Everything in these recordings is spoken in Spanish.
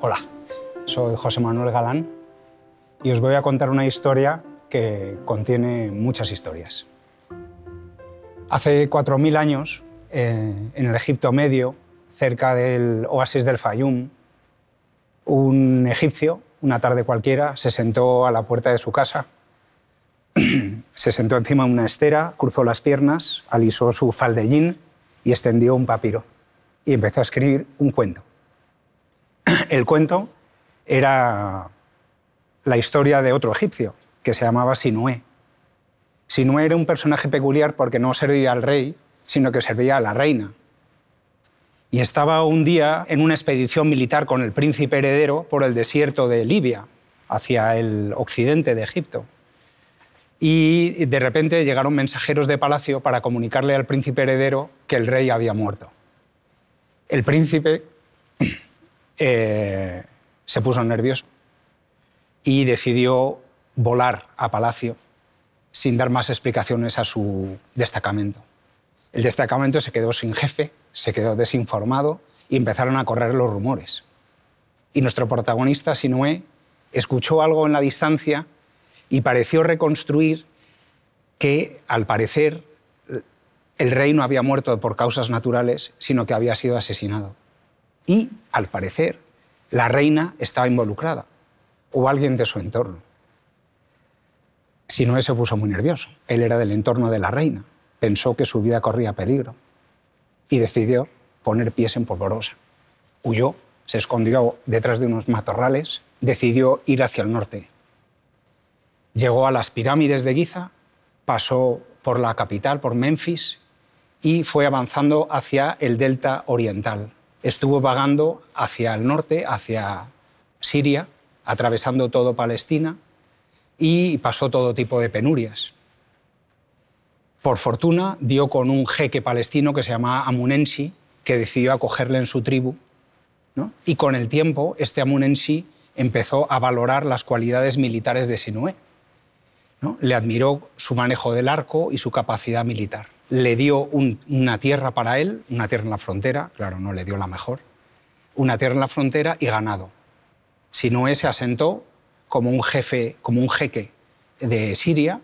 Hola, soy José Manuel Galán y os voy a contar una historia que contiene muchas historias. Hace 4.000 años, eh, en el Egipto medio, cerca del oasis del Fayum, un egipcio, una tarde cualquiera, se sentó a la puerta de su casa se sentó encima de una estera, cruzó las piernas, alisó su faldellín y extendió un papiro. Y empezó a escribir un cuento. El cuento era la historia de otro egipcio, que se llamaba Sinué. Sinué era un personaje peculiar porque no servía al rey, sino que servía a la reina. Y estaba un día en una expedición militar con el príncipe heredero por el desierto de Libia, hacia el occidente de Egipto y de repente llegaron mensajeros de palacio para comunicarle al príncipe heredero que el rey había muerto. El príncipe eh, se puso nervioso y decidió volar a palacio sin dar más explicaciones a su destacamento. El destacamento se quedó sin jefe, se quedó desinformado y empezaron a correr los rumores. Y nuestro protagonista, Sinué, escuchó algo en la distancia y pareció reconstruir que, al parecer, el rey no había muerto por causas naturales, sino que había sido asesinado. Y, al parecer, la reina estaba involucrada, o alguien de su entorno. Si no, se puso muy nervioso. Él era del entorno de la reina, pensó que su vida corría peligro y decidió poner pies en polvorosa. Huyó, se escondió detrás de unos matorrales, decidió ir hacia el norte, Llegó a las pirámides de Giza, pasó por la capital, por Memphis, y fue avanzando hacia el delta oriental. Estuvo vagando hacia el norte, hacia Siria, atravesando todo Palestina y pasó todo tipo de penurias. Por fortuna, dio con un jeque palestino que se llamaba Amunensi, que decidió acogerle en su tribu. Y con el tiempo, este Amunensi empezó a valorar las cualidades militares de Sinué le admiró su manejo del arco y su capacidad militar. Le dio una tierra para él, una tierra en la frontera, claro, no le dio la mejor, una tierra en la frontera y ganado. Sinoé se asentó como un jefe, como un jeque de Siria,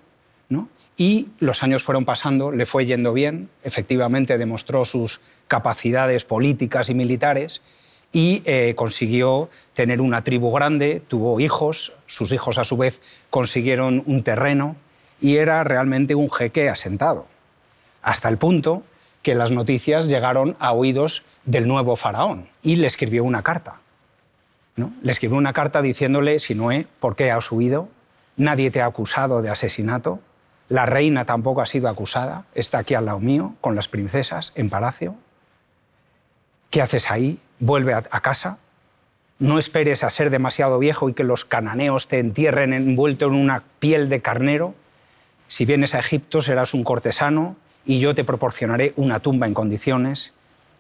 y los años fueron pasando, le fue yendo bien, efectivamente demostró sus capacidades políticas y militares, y eh, consiguió tener una tribu grande, tuvo hijos, sus hijos a su vez consiguieron un terreno y era realmente un jeque asentado, hasta el punto que las noticias llegaron a oídos del nuevo faraón y le escribió una carta. ¿no? Le escribió una carta diciéndole, si Sinoé, ¿por qué has huido? Nadie te ha acusado de asesinato, la reina tampoco ha sido acusada, está aquí al lado mío, con las princesas, en palacio. ¿Qué haces ahí? vuelve a, casa, no esperes a ser demasiado viejo y que los cananeos te entierren envuelto en una piel de carnero. Si vienes a Egipto serás un cortesano y yo te proporcionaré una tumba en condiciones,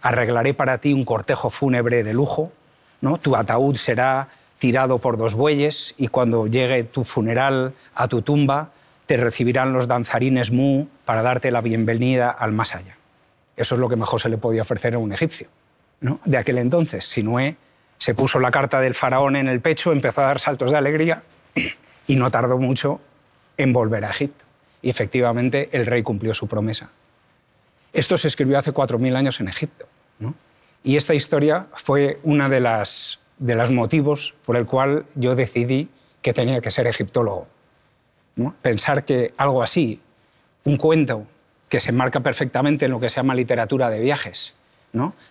arreglaré para ti un cortejo fúnebre de lujo, ¿no? tu ataúd será tirado por dos bueyes y cuando llegue tu funeral a tu tumba te recibirán los danzarines Mu para darte la bienvenida al más allá. Eso es lo que mejor se le podía ofrecer a un egipcio de aquel entonces. Sinué se puso la carta del faraón en el pecho, empezó a dar saltos de alegría y no tardó mucho en volver a Egipto. Y efectivamente el rey cumplió su promesa. Esto se escribió hace 4.000 años en Egipto. Y esta historia fue una de las los motivos por el cual yo decidí que tenía que ser egiptólogo. Pensar que algo así, un cuento que se enmarca perfectamente en lo que se llama literatura de viajes,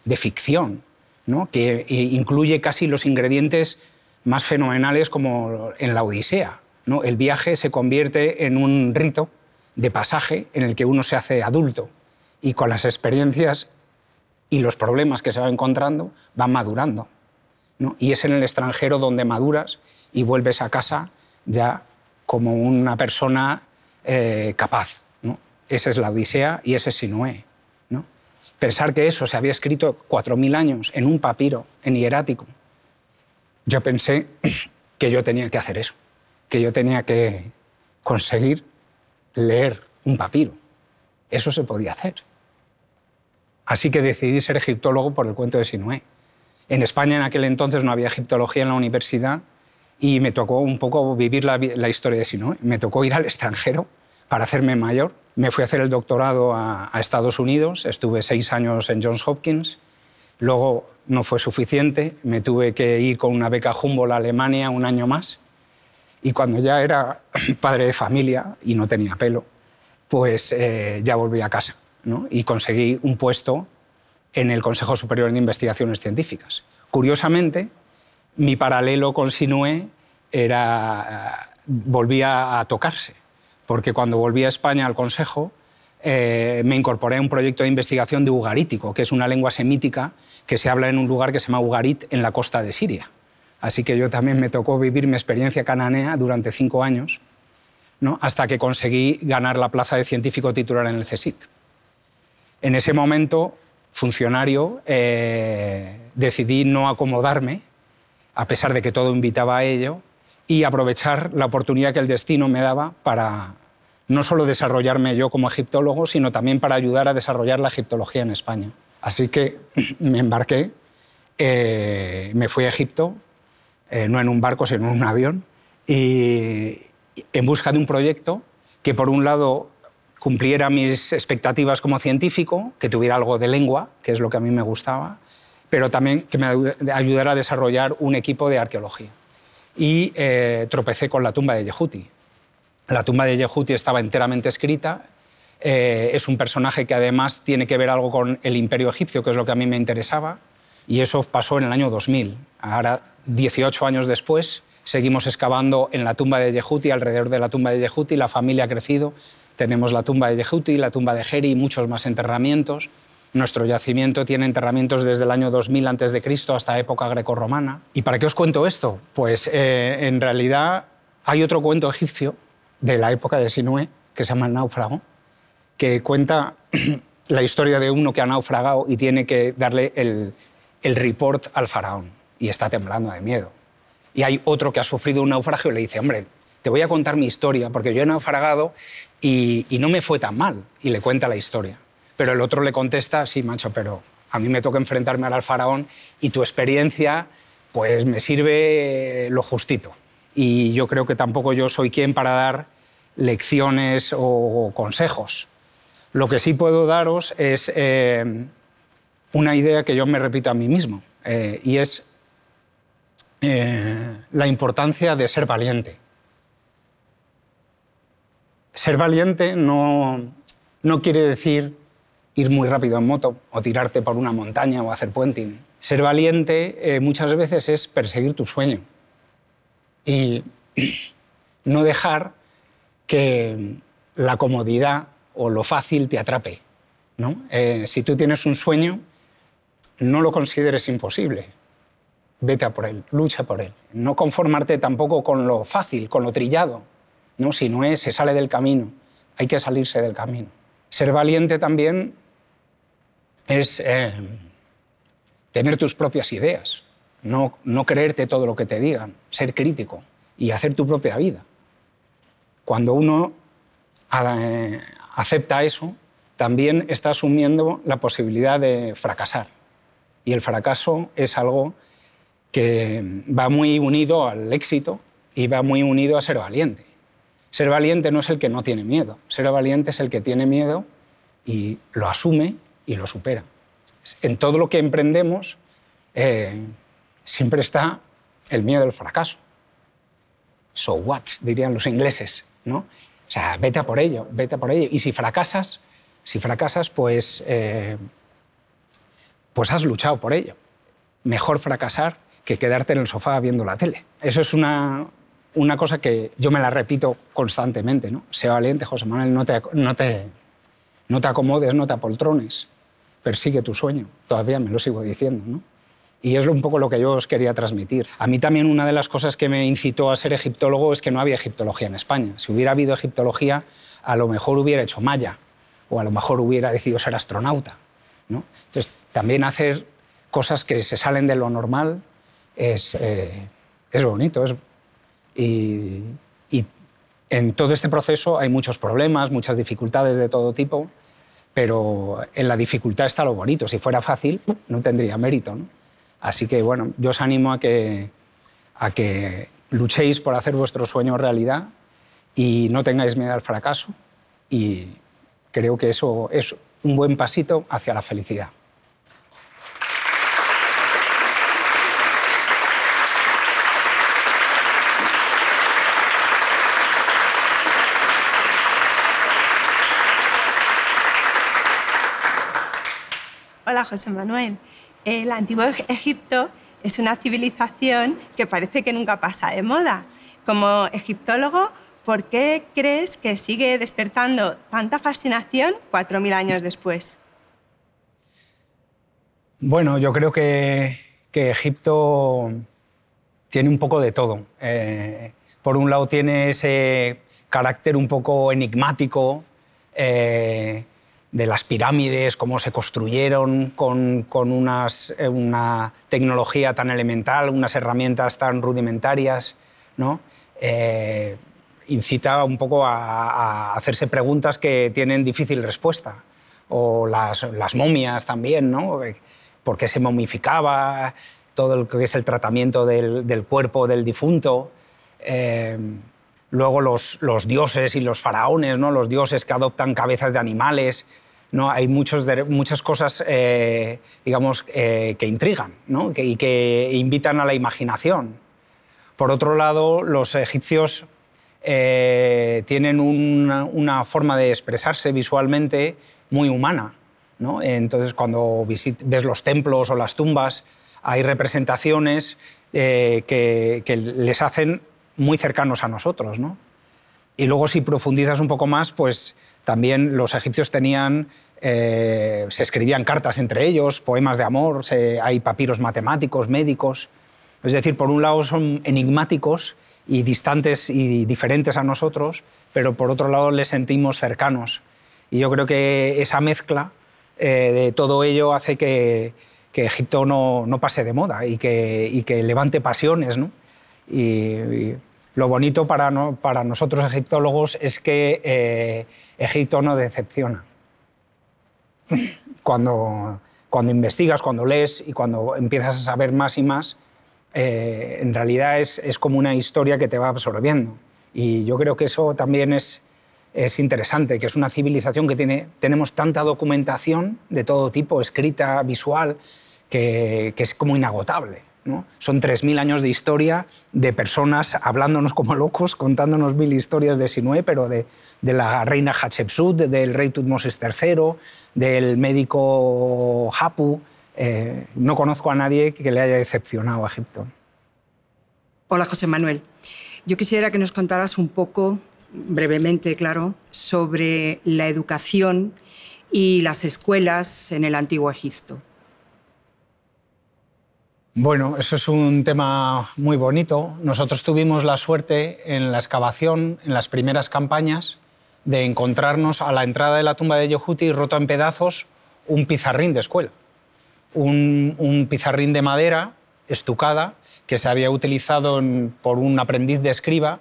de ficción, que eh, incluye casi los ingredientes más fenomenales como en la Odisea. El viaje se convierte en un rito de pasaje en el que uno se hace adulto y con las experiencias y los problemas que se va encontrando va madurando. Y es en el extranjero donde maduras y vuelves a casa ya como una persona eh, capaz. Esa es la Odisea y ese es Sinoé. Pensar que eso se había escrito 4.000 años en un papiro, en hierático. Yo pensé que yo tenía que hacer eso, que yo tenía que conseguir leer un papiro. Eso se podía hacer. Así que decidí ser egiptólogo por el cuento de Sinué. En España en aquel entonces no había egiptología en la universidad y me tocó un poco vivir la, historia de Sinué. Me tocó ir al extranjero para hacerme mayor. Me fui a hacer el doctorado a, Estados Unidos, estuve seis años en Johns Hopkins, luego no fue suficiente, me tuve que ir con una beca Jumbo a Alemania un año más y cuando ya era padre de familia y no tenía pelo, pues eh, ya volví a casa y conseguí un puesto en el Consejo Superior de Investigaciones Científicas. Curiosamente, mi paralelo con era eh, volvía a tocarse porque cuando volví a España al Consejo eh, me incorporé a un proyecto de investigación de ugarítico, que es una lengua semítica que se habla en un lugar que se llama Ugarit en la costa de Siria. Así que yo también me tocó vivir mi experiencia cananea durante cinco años, hasta que conseguí ganar la plaza de científico titular en el CSIC. En ese momento, funcionario, eh, decidí no acomodarme, a pesar de que todo invitaba a ello, y aprovechar la oportunidad que el destino me daba para no solo desarrollarme yo como egiptólogo, sino también para ayudar a desarrollar la egiptología en España. Así que me embarqué, eh, me fui a Egipto, eh, no en un barco, sino en un avión, y en busca de un proyecto que, por un lado, cumpliera mis expectativas como científico, que tuviera algo de lengua, que es lo que a mí me gustaba, pero también que me ayudara a desarrollar un equipo de arqueología y eh, tropecé con la tumba de Yehuti. La tumba de Yehuti estaba enteramente escrita. Eh, es un personaje que además tiene que ver algo con el imperio egipcio, que es lo que a mí me interesaba. Y eso pasó en el año 2000. Ahora, 18 años después, seguimos excavando en la tumba de Yehuti, alrededor de la tumba de Yehuti. La familia ha crecido. Tenemos la tumba de Yehuti, la tumba de Jeri y muchos más enterramientos. Nuestro yacimiento tiene enterramientos desde el año 2000 Cristo hasta época grecorromana. ¿Y para qué os cuento esto? Pues eh, en realidad hay otro cuento egipcio de la época de Sinué que se llama El náufrago, que cuenta la historia de uno que ha naufragado y tiene que darle el, report al faraón y está temblando de miedo. Y hay otro que ha sufrido un naufragio y le dice, hombre, te voy a contar mi historia porque yo he naufragado y no me fue tan mal. Y le cuenta la historia. Pero el otro le contesta, sí, macho, pero a mí me toca enfrentarme al faraón y tu experiencia pues me sirve lo justito. Y yo creo que tampoco yo soy quien para dar lecciones o consejos. Lo que sí puedo daros es eh, una idea que yo me repito a mí mismo, eh, y es eh, la importancia de ser valiente. Ser valiente no, no quiere decir ir muy rápido en moto o tirarte por una montaña o hacer puenting. Ser valiente eh, muchas veces es perseguir tu sueño y no dejar que la comodidad o lo fácil te atrape. ¿no? Eh, si tú tienes un sueño, no lo consideres imposible. Vete a por él, lucha por él. No conformarte tampoco con lo fácil, con lo trillado. ¿no? Si no es, se sale del camino. Hay que salirse del camino. Ser valiente también es eh, tener tus propias ideas, no, no creerte todo lo que te digan, ser crítico y hacer tu propia vida. Cuando uno ah, eh, acepta eso, también está asumiendo la posibilidad de fracasar. Y el fracaso es algo que va muy unido al éxito y va muy unido a ser valiente. Ser valiente no es el que no tiene miedo, ser valiente es el que tiene miedo y lo asume y lo supera. En todo lo que emprendemos eh, siempre está el miedo al fracaso. So what, dirían los ingleses, ¿no? O sea, vete por ello, vete por ello. Y si fracasas, si fracasas, pues, eh, pues has luchado por ello. Mejor fracasar que quedarte en el sofá viendo la tele. Eso es una, una cosa que yo me la repito constantemente, ¿no? sea valiente, José Manuel, no te, no te, no te acomodes, no te apoltrones persigue tu sueño. Todavía me lo sigo diciendo, Y es un poco lo que yo os quería transmitir. A mí también una de las cosas que me incitó a ser egiptólogo es que no había egiptología en España. Si hubiera habido egiptología, a lo mejor hubiera hecho maya o a lo mejor hubiera decidido ser astronauta. ¿no? Entonces, también hacer cosas que se salen de lo normal es, eh, bonito. y en todo este proceso hay muchos problemas, muchas dificultades de todo tipo pero en la dificultad está lo bonito. Si fuera fácil, no tendría mérito. Así que, bueno, yo os animo a que, a que luchéis por hacer vuestro sueño realidad y no tengáis miedo al fracaso. Y creo que eso es un buen pasito hacia la felicidad. José Manuel. El antiguo Egipto es una civilización que parece que nunca pasa de moda. Como egiptólogo, ¿por qué crees que sigue despertando tanta fascinación cuatro 4.000 años después? Bueno, yo creo que, Egipto tiene un poco de todo. Eh, por un lado tiene ese carácter un poco enigmático, eh, de las pirámides, cómo se construyeron con, unas, eh, una tecnología tan elemental, unas herramientas tan rudimentarias, eh, incita un poco a, hacerse preguntas que tienen difícil respuesta. O las, momias también, ¿no? ¿Por qué se momificaba? Todo lo que es el tratamiento del, del cuerpo del difunto. Eh, Luego los, dioses y los faraones, ¿no? los dioses que adoptan cabezas de animales. ¿no? Hay muchas cosas, eh, digamos, eh, que intrigan y que invitan a la imaginación. Por otro lado, los egipcios eh, tienen una, forma de expresarse visualmente muy humana. Entonces, cuando ves los templos o las tumbas, hay representaciones que, les hacen muy cercanos a nosotros. ¿no? Y luego si profundizas un poco más, pues también los egipcios tenían, eh, se escribían cartas entre ellos, poemas de amor, hay papiros matemáticos, médicos. Es decir, por un lado son enigmáticos y distantes y diferentes a nosotros, pero por otro lado les sentimos cercanos. Y yo creo que esa mezcla eh, de todo ello hace que, que Egipto no, no, pase de moda y que, y que levante pasiones. ¿no? y lo bonito para, nosotros egiptólogos es que eh, Egipto no decepciona. Cuando, investigas, cuando lees y cuando empiezas a saber más y más, eh, en realidad es, como una historia que te va absorbiendo. Y yo creo que eso también es, interesante, que es una civilización que tiene, tenemos tanta documentación de todo tipo, escrita, visual, que es como inagotable. ¿no? Son 3.000 años de historia de personas hablándonos como locos, contándonos mil historias de Sinué, pero de, la reina Hatshepsut, del rey Tutmosis III, del médico Hapu. Eh, no conozco a nadie que le haya decepcionado a Egipto. Hola, José Manuel. Yo quisiera que nos contaras un poco, brevemente, claro, sobre la educación y las escuelas en el antiguo Egipto. Bueno, eso es un tema muy bonito. Nosotros tuvimos la suerte en la excavación, en las primeras campañas, de encontrarnos a la entrada de la tumba de Yohuti roto en pedazos un pizarrín de escuela. Un, pizarrín de madera estucada que se había utilizado por un aprendiz de escriba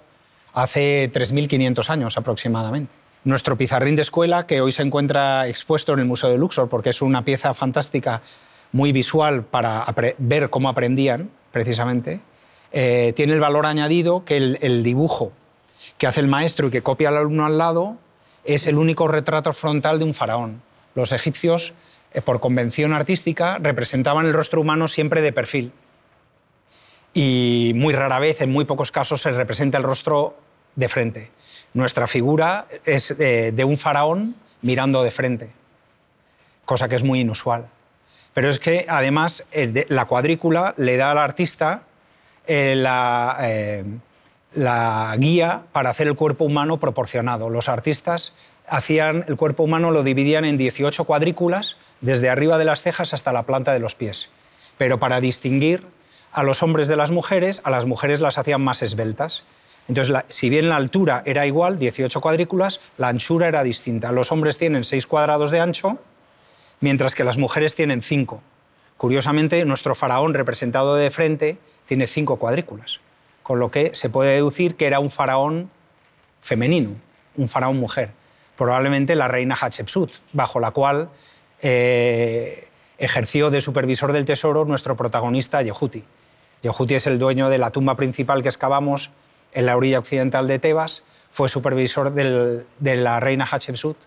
hace 3.500 años aproximadamente. Nuestro pizarrín de escuela, que hoy se encuentra expuesto en el Museo de Luxor, porque es una pieza fantástica muy visual para ver cómo aprendían, precisamente, eh, tiene el valor añadido que el, dibujo que hace el maestro y que copia al alumno al lado es el único retrato frontal de un faraón. Los egipcios, eh, por convención artística, representaban el rostro humano siempre de perfil. Y muy rara vez, en muy pocos casos, se representa el rostro de frente. Nuestra figura es eh, de un faraón mirando de frente, cosa que es muy inusual. Pero es que además la cuadrícula le da al artista eh, eh, la, guía para hacer el cuerpo humano proporcionado. Los artistas hacían el cuerpo humano lo dividían en 18 cuadrículas, desde arriba de las cejas hasta la planta de los pies. Pero para distinguir a los hombres de las mujeres, a las mujeres las hacían más esbeltas. Entonces, si bien la altura era igual, 18 cuadrículas, la anchura era distinta. Los hombres tienen 6 cuadrados de ancho mientras que las mujeres tienen cinco. Curiosamente, nuestro faraón representado de frente tiene cinco cuadrículas, con lo que se puede deducir que era un faraón femenino, un faraón mujer, probablemente la reina Hatshepsut, bajo la cual eh, ejerció de supervisor del tesoro nuestro protagonista Yehuti. Yehuti es el dueño de la tumba principal que excavamos en la orilla occidental de Tebas, fue supervisor de la reina Hatshepsut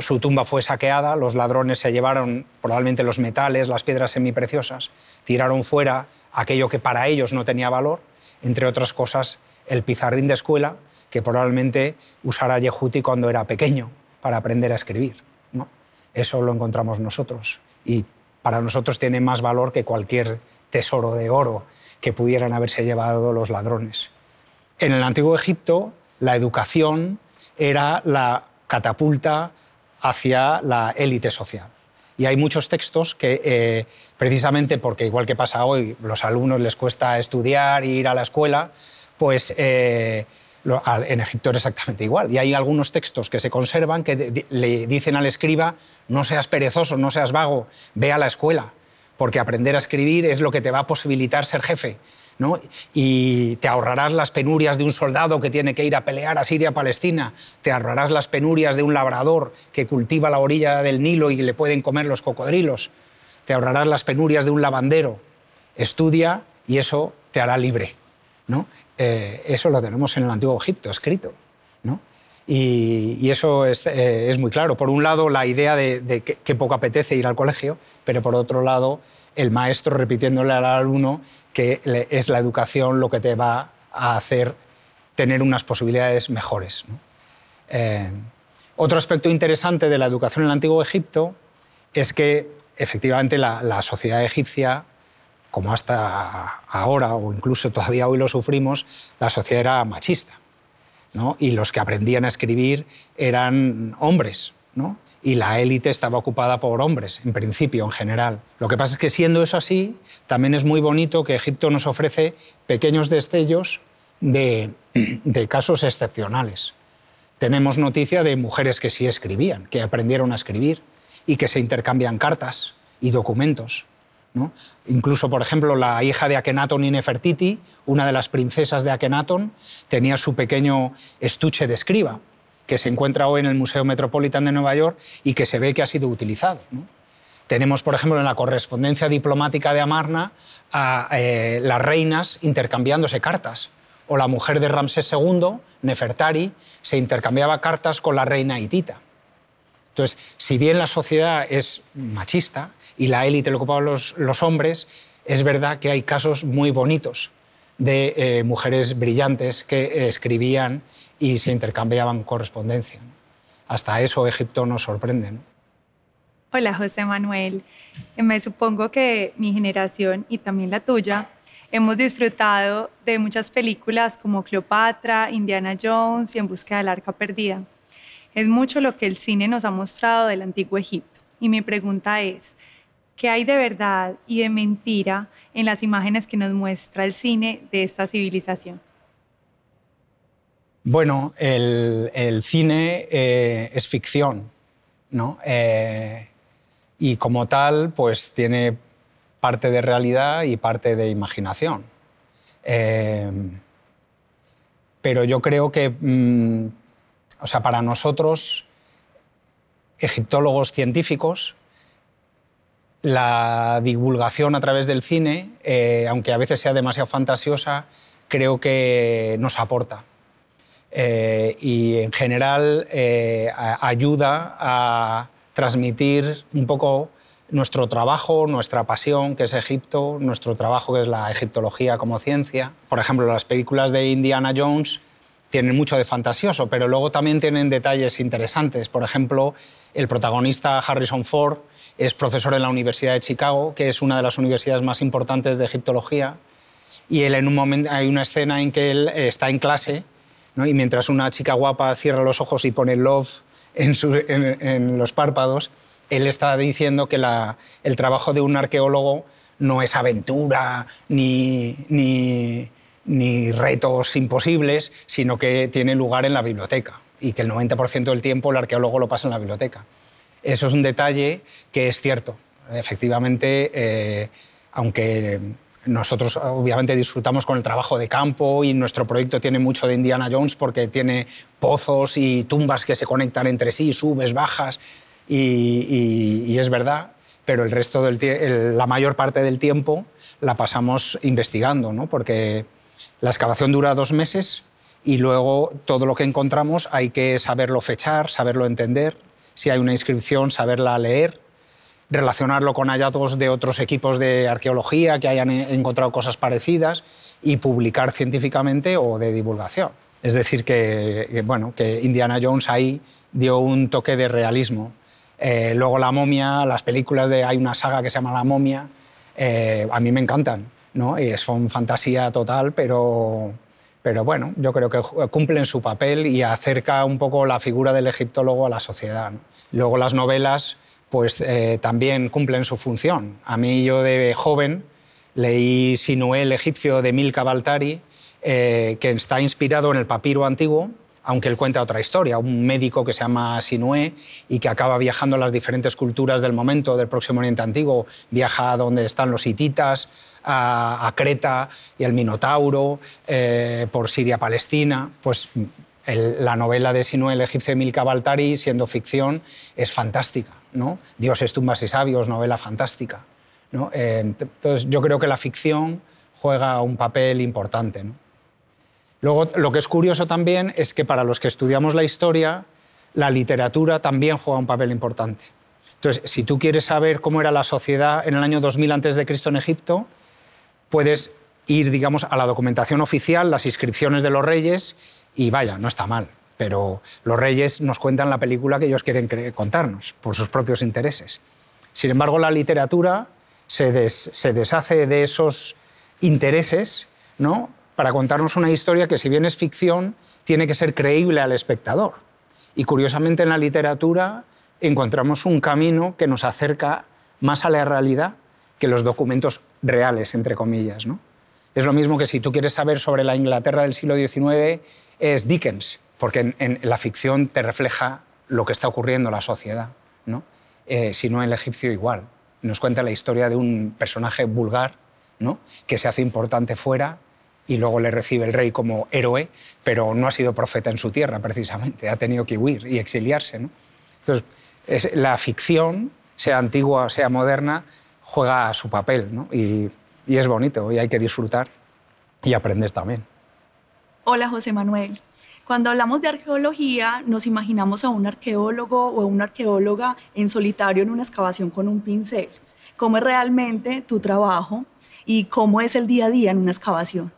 su tumba fue saqueada, los ladrones se llevaron probablemente los metales, las piedras semipreciosas, tiraron fuera aquello que para ellos no tenía valor, entre otras cosas el pizarrín de escuela que probablemente usara Yehuti cuando era pequeño para aprender a escribir. Eso lo encontramos nosotros y para nosotros tiene más valor que cualquier tesoro de oro que pudieran haberse llevado los ladrones. En el antiguo Egipto la educación era la catapulta hacia la élite social. Y hay muchos textos que, eh, precisamente porque, igual que pasa hoy, los alumnos les cuesta estudiar, e ir a la escuela, pues eh, en Egipto era exactamente igual. Y hay algunos textos que se conservan que le dicen al escriba, no seas perezoso, no seas vago, ve a la escuela, porque aprender a escribir es lo que te va a posibilitar ser jefe y te ahorrarás las penurias de un soldado que tiene que ir a pelear a Siria, Palestina, te ahorrarás las penurias de un labrador que cultiva la orilla del Nilo y le pueden comer los cocodrilos, te ahorrarás las penurias de un lavandero, estudia y eso te hará libre. ¿no? Eh, eso lo tenemos en el Antiguo Egipto escrito. Y, eso eh, es, muy claro. Por un lado, la idea de, que, que, poco apetece ir al colegio, pero por otro lado, el maestro repitiéndole al alumno que es la educación lo que te va a hacer tener unas posibilidades mejores. Eh, otro aspecto interesante de la educación en el Antiguo Egipto es que efectivamente la, sociedad egipcia, como hasta ahora o incluso todavía hoy lo sufrimos, la sociedad era machista. Y los que aprendían a escribir eran hombres y la élite estaba ocupada por hombres, en principio, en general. Lo que pasa es que siendo eso así, también es muy bonito que Egipto nos ofrece pequeños destellos de, casos excepcionales. Tenemos noticia de mujeres que sí escribían, que aprendieron a escribir y que se intercambian cartas y documentos. Incluso, por ejemplo, la hija de Akenatón y Nefertiti, una de las princesas de Akenatón, tenía su pequeño estuche de escriba que se encuentra hoy en el Museo Metropolitan de Nueva York y que se ve que ha sido utilizado. Tenemos, por ejemplo, en la correspondencia diplomática de Amarna a eh, las reinas intercambiándose cartas. O la mujer de Ramsés II, Nefertari, se intercambiaba cartas con la reina hitita. Entonces, si bien la sociedad es machista y la élite lo ocupaban los hombres, es verdad que hay casos muy bonitos de eh, mujeres brillantes que eh, escribían y se intercambiaban correspondencia. Hasta eso Egipto nos sorprende. Hola José Manuel, eh, me supongo que mi generación y también la tuya hemos disfrutado de muchas películas como Cleopatra, Indiana Jones y En búsqueda del Arca Perdida. Es mucho lo que el cine nos ha mostrado del antiguo Egipto. Y mi pregunta es, ¿Qué hay de verdad y de mentira en las imágenes que nos muestra el cine de esta civilización? Bueno, el, cine eh, es ficción, ¿no? Eh, y como tal, pues tiene parte de realidad y parte de imaginación. Eh, pero yo creo que, mm, o sea, para nosotros, egiptólogos científicos, la divulgación a través del cine, eh, aunque a veces sea demasiado fantasiosa, creo que nos aporta. Eh, y en general eh, ayuda a transmitir un poco nuestro trabajo, nuestra pasión, que es Egipto, nuestro trabajo, que es la egiptología como ciencia. Por ejemplo, las películas de Indiana Jones tienen mucho de fantasioso, pero luego también tienen detalles interesantes. Por ejemplo, el protagonista Harrison Ford es profesor en la Universidad de Chicago, que es una de las universidades más importantes de egiptología, y él en un momento hay una escena en que él está en clase y mientras una chica guapa cierra los ojos y pone love en, en, los párpados, él está diciendo que el trabajo de un arqueólogo no es aventura ni, ni ni retos imposibles, sino que tiene lugar en la biblioteca y que el 90% del tiempo el arqueólogo lo pasa en la biblioteca. Eso es un detalle que es cierto. Efectivamente, eh, aunque nosotros obviamente disfrutamos con el trabajo de campo y nuestro proyecto tiene mucho de Indiana Jones porque tiene pozos y tumbas que se conectan entre sí, subes, bajas, y, es verdad, pero el resto del, la mayor parte del tiempo la pasamos investigando, ¿no? porque la excavación dura dos meses y luego todo lo que encontramos hay que saberlo fechar, saberlo entender, si hay una inscripción, saberla leer, relacionarlo con hallazgos de otros equipos de arqueología que hayan encontrado cosas parecidas y publicar científicamente o de divulgación. Es decir, que, bueno, que Indiana Jones ahí dio un toque de realismo. Eh, luego La momia, las películas de... Hay una saga que se llama La momia, eh, a mí me encantan. ¿no? Y una fantasía total, pero, bueno, yo creo que cumplen su papel y acerca un poco la figura del egiptólogo a la sociedad. Luego las novelas pues eh, también cumplen su función. A mí yo de joven leí Sinué el egipcio de Milka Baltari, eh, que está inspirado en el papiro antiguo, aunque él cuenta otra historia, un médico que se llama Sinué y que acaba viajando a las diferentes culturas del momento, del Próximo Oriente Antiguo, viaja a donde están los hititas, a, Creta y al Minotauro, eh, por Siria-Palestina, pues la novela de Sinué, el egipcio Emil Baltari, siendo ficción, es fantástica. ¿no? Dioses, tumbas y sabios, novela fantástica. Eh, entonces, yo creo que la ficción juega un papel importante. Luego, lo que es curioso también es que para los que estudiamos la historia, la literatura también juega un papel importante. Entonces, si tú quieres saber cómo era la sociedad en el año 2000 a.C. en Egipto, puedes ir, digamos, a la documentación oficial, las inscripciones de los reyes, y vaya, no está mal. Pero los reyes nos cuentan la película que ellos quieren contarnos, por sus propios intereses. Sin embargo, la literatura se, deshace de esos intereses ¿no? para contarnos una historia que, si bien es ficción, tiene que ser creíble al espectador. Y curiosamente, en la literatura encontramos un camino que nos acerca más a la realidad que los documentos reales, entre comillas. Es lo mismo que si tú quieres saber sobre la Inglaterra del siglo XIX, es Dickens, porque en, la ficción te refleja lo que está ocurriendo en la sociedad. ¿no? Eh, si no, el egipcio igual. Nos cuenta la historia de un personaje vulgar que se hace importante fuera y luego le recibe el rey como héroe, pero no ha sido profeta en su tierra, precisamente. Ha tenido que huir y exiliarse. Entonces, es, la ficción, sea antigua o sea moderna, juega su papel y, es bonito y hay que disfrutar y aprender también. Hola José Manuel. Cuando hablamos de arqueología, nos imaginamos a un arqueólogo o a una arqueóloga en solitario en una excavación con un pincel. ¿Cómo es realmente tu trabajo y cómo es el día a día en una excavación?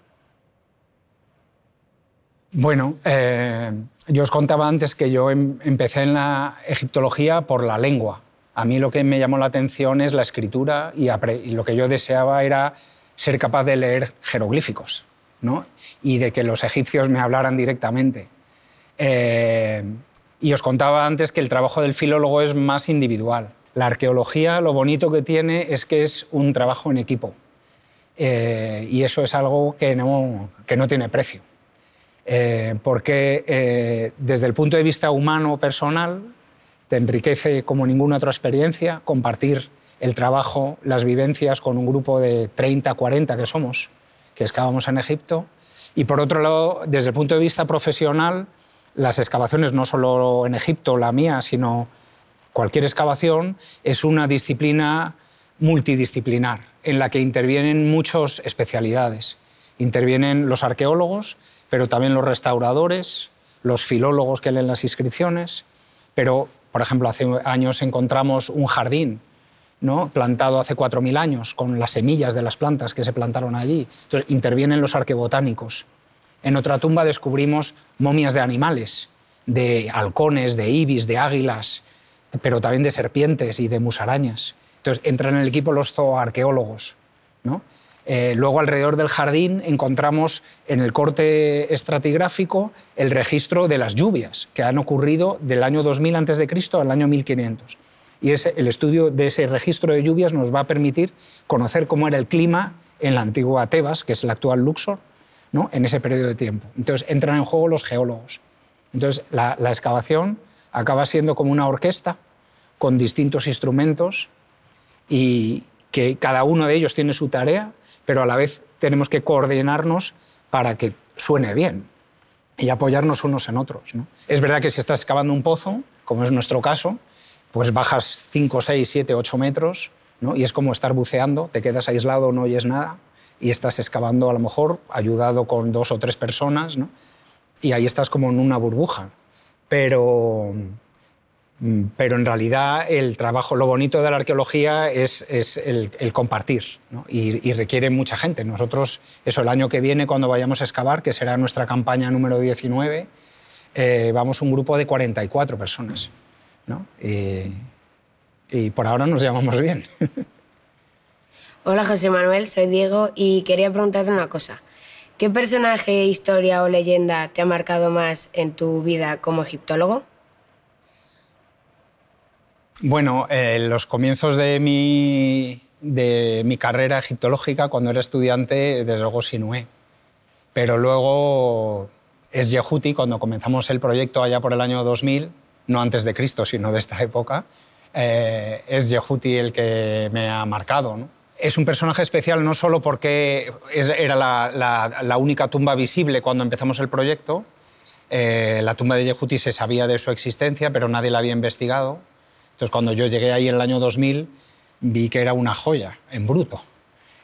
Bueno, eh, yo os contaba antes que yo em, empecé en la egiptología por la lengua a mí lo que me llamó la atención es la escritura y, lo que yo deseaba era ser capaz de leer jeroglíficos y de que los egipcios me hablaran directamente. Eh, y os contaba antes que el trabajo del filólogo es más individual. La arqueología lo bonito que tiene es que es un trabajo en equipo. Eh, y eso es algo que no, tiene precio. Eh, porque desde el punto de vista humano, personal, te enriquece como ninguna otra experiencia compartir el trabajo, las vivencias con un grupo de 30, 40 que somos, que excavamos en Egipto. Y por otro lado, desde el punto de vista profesional, las excavaciones, no solo en Egipto, la mía, sino cualquier excavación, es una disciplina multidisciplinar en la que intervienen muchas especialidades. Intervienen los arqueólogos, pero también los restauradores, los filólogos que leen las inscripciones, pero por ejemplo, hace años encontramos un jardín ¿no? plantado hace 4.000 años con las semillas de las plantas que se plantaron allí. Entonces, intervienen los arquebotánicos. En otra tumba descubrimos momias de animales, de halcones, de ibis, de águilas, pero también de serpientes y de musarañas. Entonces, entran en el equipo los zooarqueólogos. ¿no? Eh, luego, alrededor del jardín, encontramos en el corte estratigráfico el registro de las lluvias que han ocurrido del año 2000 antes de Cristo al año 1500. Y ese, el estudio de ese registro de lluvias nos va a permitir conocer cómo era el clima en la antigua Tebas, que es el actual Luxor, en ese periodo de tiempo. Entonces, entran en juego los geólogos. Entonces, la excavación acaba siendo como una orquesta con distintos instrumentos y que cada uno de ellos tiene su tarea pero a la vez tenemos que coordinarnos para que suene bien y apoyarnos unos en otros. Es verdad que si estás excavando un pozo, como es nuestro caso, pues bajas 5, 6, 7, 8 metros ¿no? y es como estar buceando, te quedas aislado, no oyes nada y estás excavando a lo mejor ayudado con dos o tres personas y ahí estás como en una burbuja. Pero Mm. pero en realidad el trabajo, lo bonito de la arqueología es, el, compartir y, requiere mucha gente. Nosotros, eso, el año que viene, cuando vayamos a excavar, que será nuestra campaña número 19, eh, vamos un grupo de 44 personas. Y, y por ahora nos llamamos bien. Hola José Manuel, soy Diego y quería preguntarte una cosa. ¿Qué personaje, historia o leyenda te ha marcado más en tu vida como egiptólogo? Bueno, eh, los comienzos de mi, carrera egiptológica, cuando era estudiante, desde luego Sinué. Pero luego es Yehuti, cuando comenzamos el proyecto allá por el año 2000, no antes de Cristo, sino de esta época, eh, es Yehuti el que me ha marcado. Es un personaje especial no solo porque era la, única tumba visible cuando empezamos el proyecto, eh, la tumba de Yehuti se sabía de su existencia, pero nadie la había investigado entonces, cuando yo llegué ahí en el año 2000, vi que era una joya, en bruto,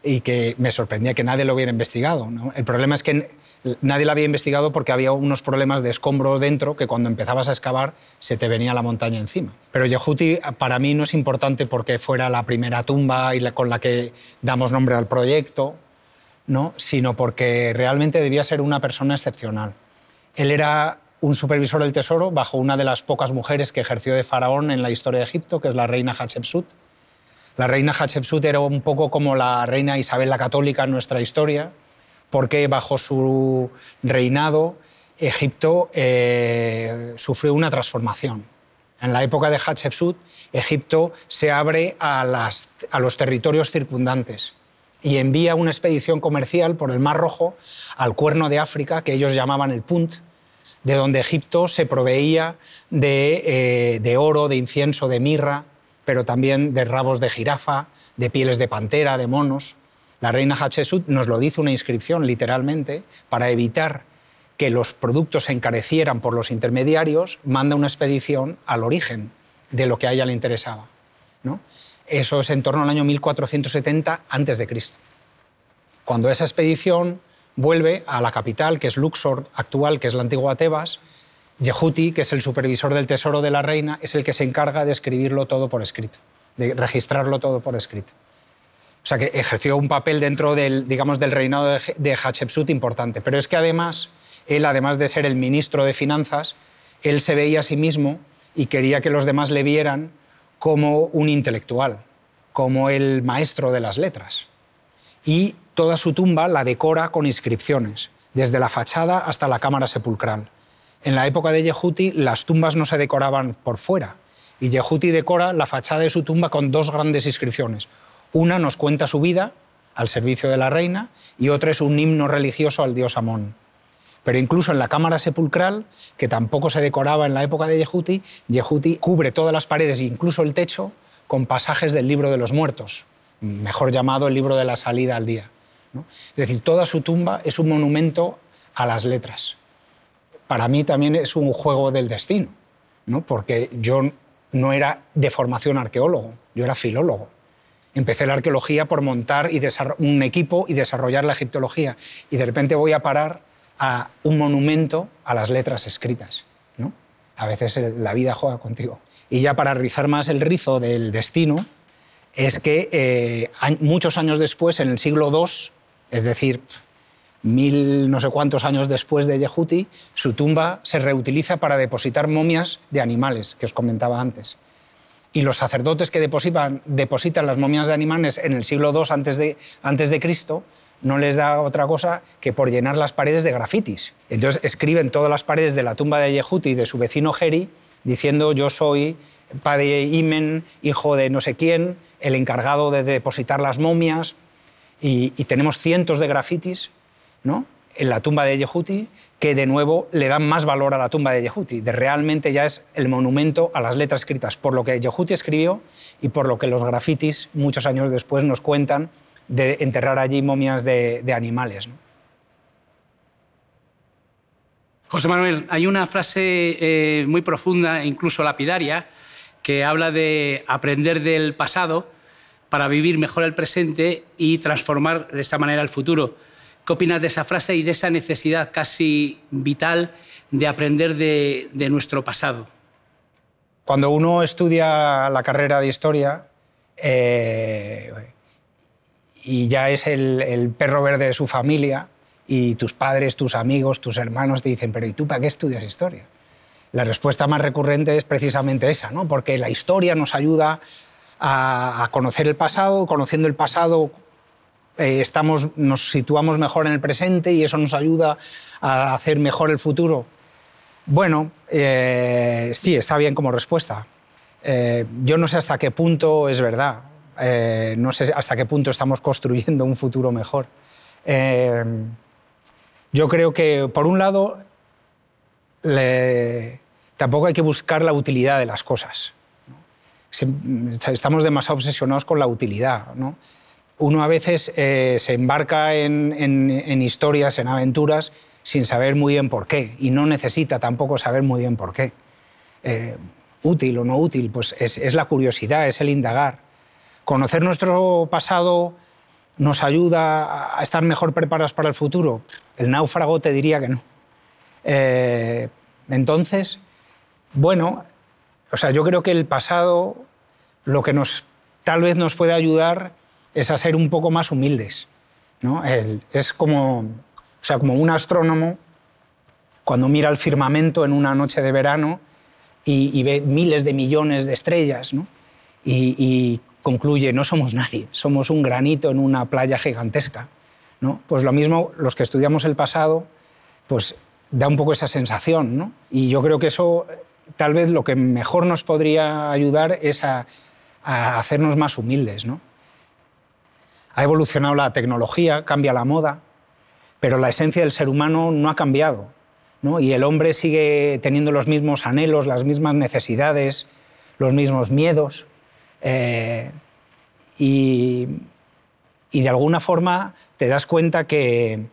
y que me sorprendía que nadie lo hubiera investigado. El problema es que nadie lo había investigado porque había unos problemas de escombro dentro que cuando empezabas a excavar se te venía la montaña encima. Pero Yehuti ah, para mí no es importante porque fuera la primera tumba y la, con la que damos nombre al proyecto, ¿no? sino porque realmente debía ser una persona excepcional. Él era un supervisor del tesoro bajo una de las pocas mujeres que ejerció de faraón en la historia de Egipto, que es la reina Hatshepsut. La reina Hatshepsut era un poco como la reina Isabel la Católica en nuestra historia, porque bajo su reinado Egipto eh, sufrió una transformación. En la época de Hatshepsut, Egipto se abre a los territorios circundantes y envía una expedición comercial por el Mar Rojo al Cuerno de África, que ellos llamaban el Punt, de donde Egipto se proveía eh, de, oro, de incienso, de mirra, pero también de rabos de jirafa, de pieles de pantera, de monos. La reina Hatshepsut nos lo dice una inscripción, literalmente, para evitar que los productos se encarecieran por los intermediarios, manda una expedición al origen de lo que a ella le interesaba. Eso es en torno al año 1470 a.C., cuando esa expedición vuelve a la capital, que es Luxor actual, que es la antigua Tebas. Yehuti, que es el supervisor del tesoro de la reina, es el que se encarga de escribirlo todo por escrito, de registrarlo todo por escrito. O sea, que ejerció un papel dentro del, digamos, del reinado de Hatshepsut importante. Pero es que además, él, además de ser el ministro de Finanzas, él se veía a sí mismo y quería que los demás le vieran como un intelectual, como el maestro de las letras. Y Toda su tumba la decora con inscripciones, desde la fachada hasta la cámara sepulcral. En la época de Yehuti las tumbas no se decoraban por fuera, y Yehuti decora la fachada de su tumba con dos grandes inscripciones. Una nos cuenta su vida al servicio de la reina y otra es un himno religioso al dios Amón. Pero incluso en la cámara sepulcral, que tampoco se decoraba en la época de Yehuti, Yehuti cubre todas las paredes e incluso el techo con pasajes del libro de los muertos, mejor llamado el libro de la salida al día. Es decir, toda su tumba es un monumento a las letras. Para mí también es un juego del destino, ¿no? porque yo no era de formación arqueólogo, yo era filólogo. Empecé la arqueología por montar y un equipo y desarrollar la egiptología. Y de repente voy a parar a un monumento a las letras escritas. ¿no? A veces la vida juega contigo. Y ya para rizar más el rizo del destino, es que eh, muchos años después, en el siglo II, es decir, mil no sé cuántos años después de Yehuti, su tumba se reutiliza para depositar momias de animales, que os comentaba antes. Y los sacerdotes que depositan, las momias de animales en el siglo II antes de, Cristo no les da otra cosa que por llenar las paredes de grafitis. Entonces escriben todas las paredes de la tumba de Yehuti y de su vecino Geri diciendo yo soy padre Imen, hijo de no sé quién, el encargado de depositar las momias, y, tenemos cientos de grafitis en la tumba de Yehuti que de nuevo le dan más valor a la tumba de Yehuti, de realmente ya es el monumento a las letras escritas, por lo que Yehuti escribió y por lo que los grafitis muchos años después nos cuentan de enterrar allí momias de, animales. José Manuel, hay una frase eh, muy profunda e incluso lapidaria que habla de aprender del pasado para vivir mejor el presente y transformar de esa manera el futuro. ¿Qué opinas de esa frase y de esa necesidad casi vital de aprender de, nuestro pasado? Cuando uno estudia la carrera de historia eh, y ya es el, el perro verde de su familia y tus padres, tus amigos, tus hermanos te dicen, pero ¿y tú para qué estudias historia? La respuesta más recurrente es precisamente esa, ¿no? porque la historia nos ayuda a, conocer el pasado, conociendo el pasado eh, nos situamos mejor en el presente y eso nos ayuda a hacer mejor el futuro. Bueno, eh, sí, está bien como respuesta. Eh, yo no sé hasta qué punto es verdad, no sé hasta qué punto estamos construyendo un futuro mejor. yo creo que, por un lado, tampoco hay que buscar la utilidad de las cosas estamos demasiado obsesionados con la utilidad. ¿no? Uno a veces eh, se embarca en, historias, en aventuras, sin saber muy bien por qué, y no necesita tampoco saber muy bien por qué. Eh, útil o no útil, pues es, la curiosidad, es el indagar. Conocer nuestro pasado nos ayuda a estar mejor preparados para el futuro? El náufrago te diría que no. Eh, entonces, bueno, o sea, yo creo que el pasado lo que nos, tal vez nos puede ayudar es a ser un poco más humildes. ¿no? es como, o sea, como un astrónomo cuando mira el firmamento en una noche de verano y, ve miles de millones de estrellas ¿no? y, y, concluye, no somos nadie, somos un granito en una playa gigantesca. ¿no? Pues lo mismo, los que estudiamos el pasado, pues da un poco esa sensación. ¿no? Y yo creo que eso tal vez lo que mejor nos podría ayudar es a, hacernos más humildes. ¿no? Ha evolucionado la tecnología, cambia la moda, pero la esencia del ser humano no ha cambiado. Y el hombre sigue teniendo los mismos anhelos, las mismas necesidades, los mismos miedos. Eh, y, de alguna forma te das cuenta que,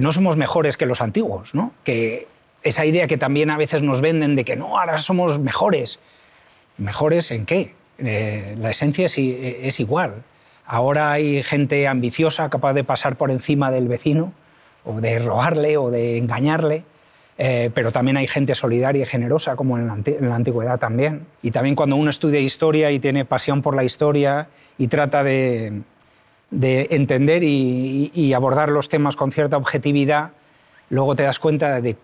no somos mejores que los antiguos, que esa idea que también a veces nos venden de que no, ahora somos mejores. ¿Mejores en qué? Eh, la esencia es, es, igual. Ahora hay gente ambiciosa capaz de pasar por encima del vecino, o de robarle, o de engañarle, eh, pero también hay gente solidaria y generosa, como en la, antigüedad también. Y también cuando uno estudia historia y tiene pasión por la historia y trata de, entender y, y abordar los temas con cierta objetividad, luego te das cuenta de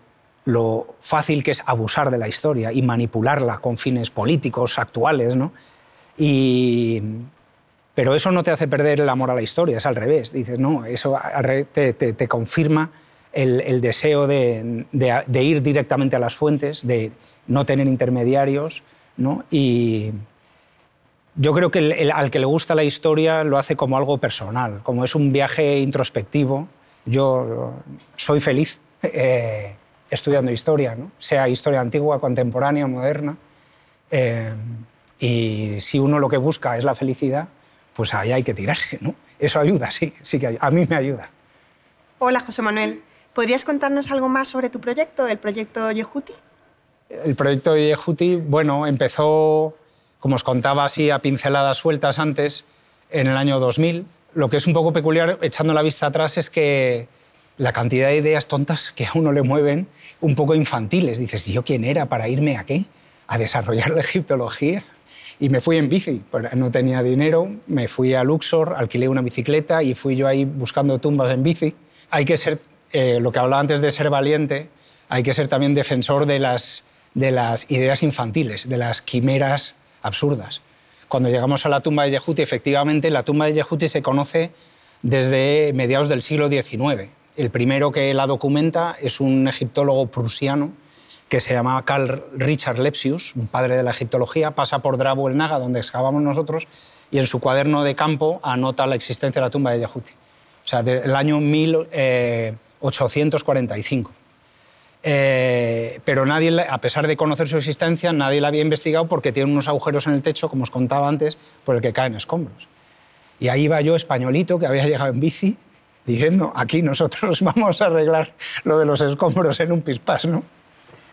lo fácil que es abusar de la historia y manipularla con fines políticos actuales, Pero eso no te hace perder el amor a la historia, es al revés. Dices, no, eso te, confirma el, deseo de, ir directamente a las fuentes, de no tener intermediarios, Y yo creo que al que le gusta la historia lo hace como algo personal, como es un viaje introspectivo. Yo soy feliz. Eh, estudiando historia, ¿no? sea historia antigua, contemporánea, moderna. Eh, y si uno lo que busca es la felicidad, pues ahí hay que tirarse, ¿no? Eso ayuda, sí, sí que a mí me ayuda. Hola, José Manuel. ¿Podrías contarnos algo más sobre tu proyecto, el proyecto Yehuti? El proyecto Yehuti, bueno, empezó, como os contaba así a pinceladas sueltas antes, en el año 2000. Lo que es un poco peculiar, echando la vista atrás, es que la cantidad de ideas tontas que a uno le mueven, un poco infantiles. Dices, ¿yo quién era para irme a qué? A desarrollar la egiptología. Y me fui en bici, pues, no tenía dinero, me fui a Luxor, alquilé una bicicleta y fui yo ahí buscando tumbas en bici. Hay que ser, eh, lo que hablaba antes de ser valiente, hay que ser también defensor de las, de las ideas infantiles, de las quimeras absurdas. Cuando llegamos a la tumba de Yehuti, efectivamente, la tumba de Yehuti se conoce desde mediados del siglo XIX el primero que la documenta es un egiptólogo prusiano que se llamaba Carl Richard Lepsius, un padre de la egiptología, pasa por Drabo el Naga, donde excavamos nosotros, y en su cuaderno de campo anota la existencia de la tumba de Yahuti. O sea, del año 1845. Eh, eh, pero nadie, a pesar de conocer su existencia, nadie la había investigado porque tiene unos agujeros en el techo, como os contaba antes, por el que caen escombros. Y ahí iba yo, españolito, que había llegado en bici, diciendo, aquí nosotros vamos a arreglar lo de los escombros en un pispás, ¿no?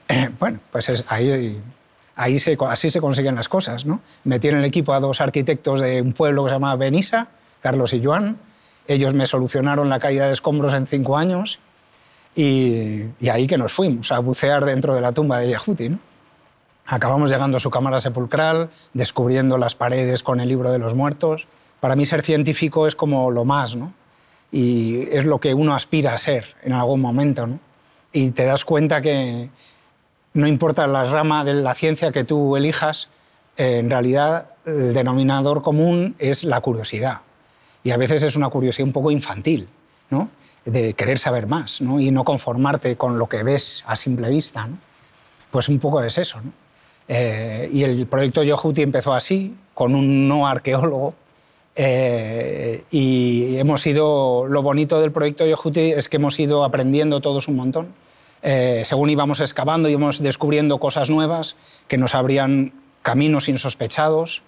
Eh, bueno, pues ahí, se, así se consiguen las cosas, ¿no? Metí en el equipo a dos arquitectos de un pueblo que se llama Benissa, Carlos y Joan. Ellos me solucionaron la caída de escombros en cinco años y, ahí que nos fuimos a bucear dentro de la tumba de Yahuti, Acabamos llegando a su cámara sepulcral, descubriendo las paredes con el libro de los muertos. Para mí ser científico es como lo más, ¿no? y es lo que uno aspira a ser en algún momento. Y te das cuenta que no importa la rama de la ciencia que tú elijas, eh, en realidad el denominador común es la curiosidad. Y a veces es una curiosidad un poco infantil, ¿no? de querer saber más ¿no? y no conformarte con lo que ves a simple vista. Pues un poco es eso. Eh, y el proyecto Yohuti empezó así, con un no arqueólogo eh, y hemos ido, lo bonito del proyecto Yojuti es que hemos ido aprendiendo todos un montón. Eh, según íbamos excavando, íbamos descubriendo cosas nuevas que nos abrían caminos insospechados.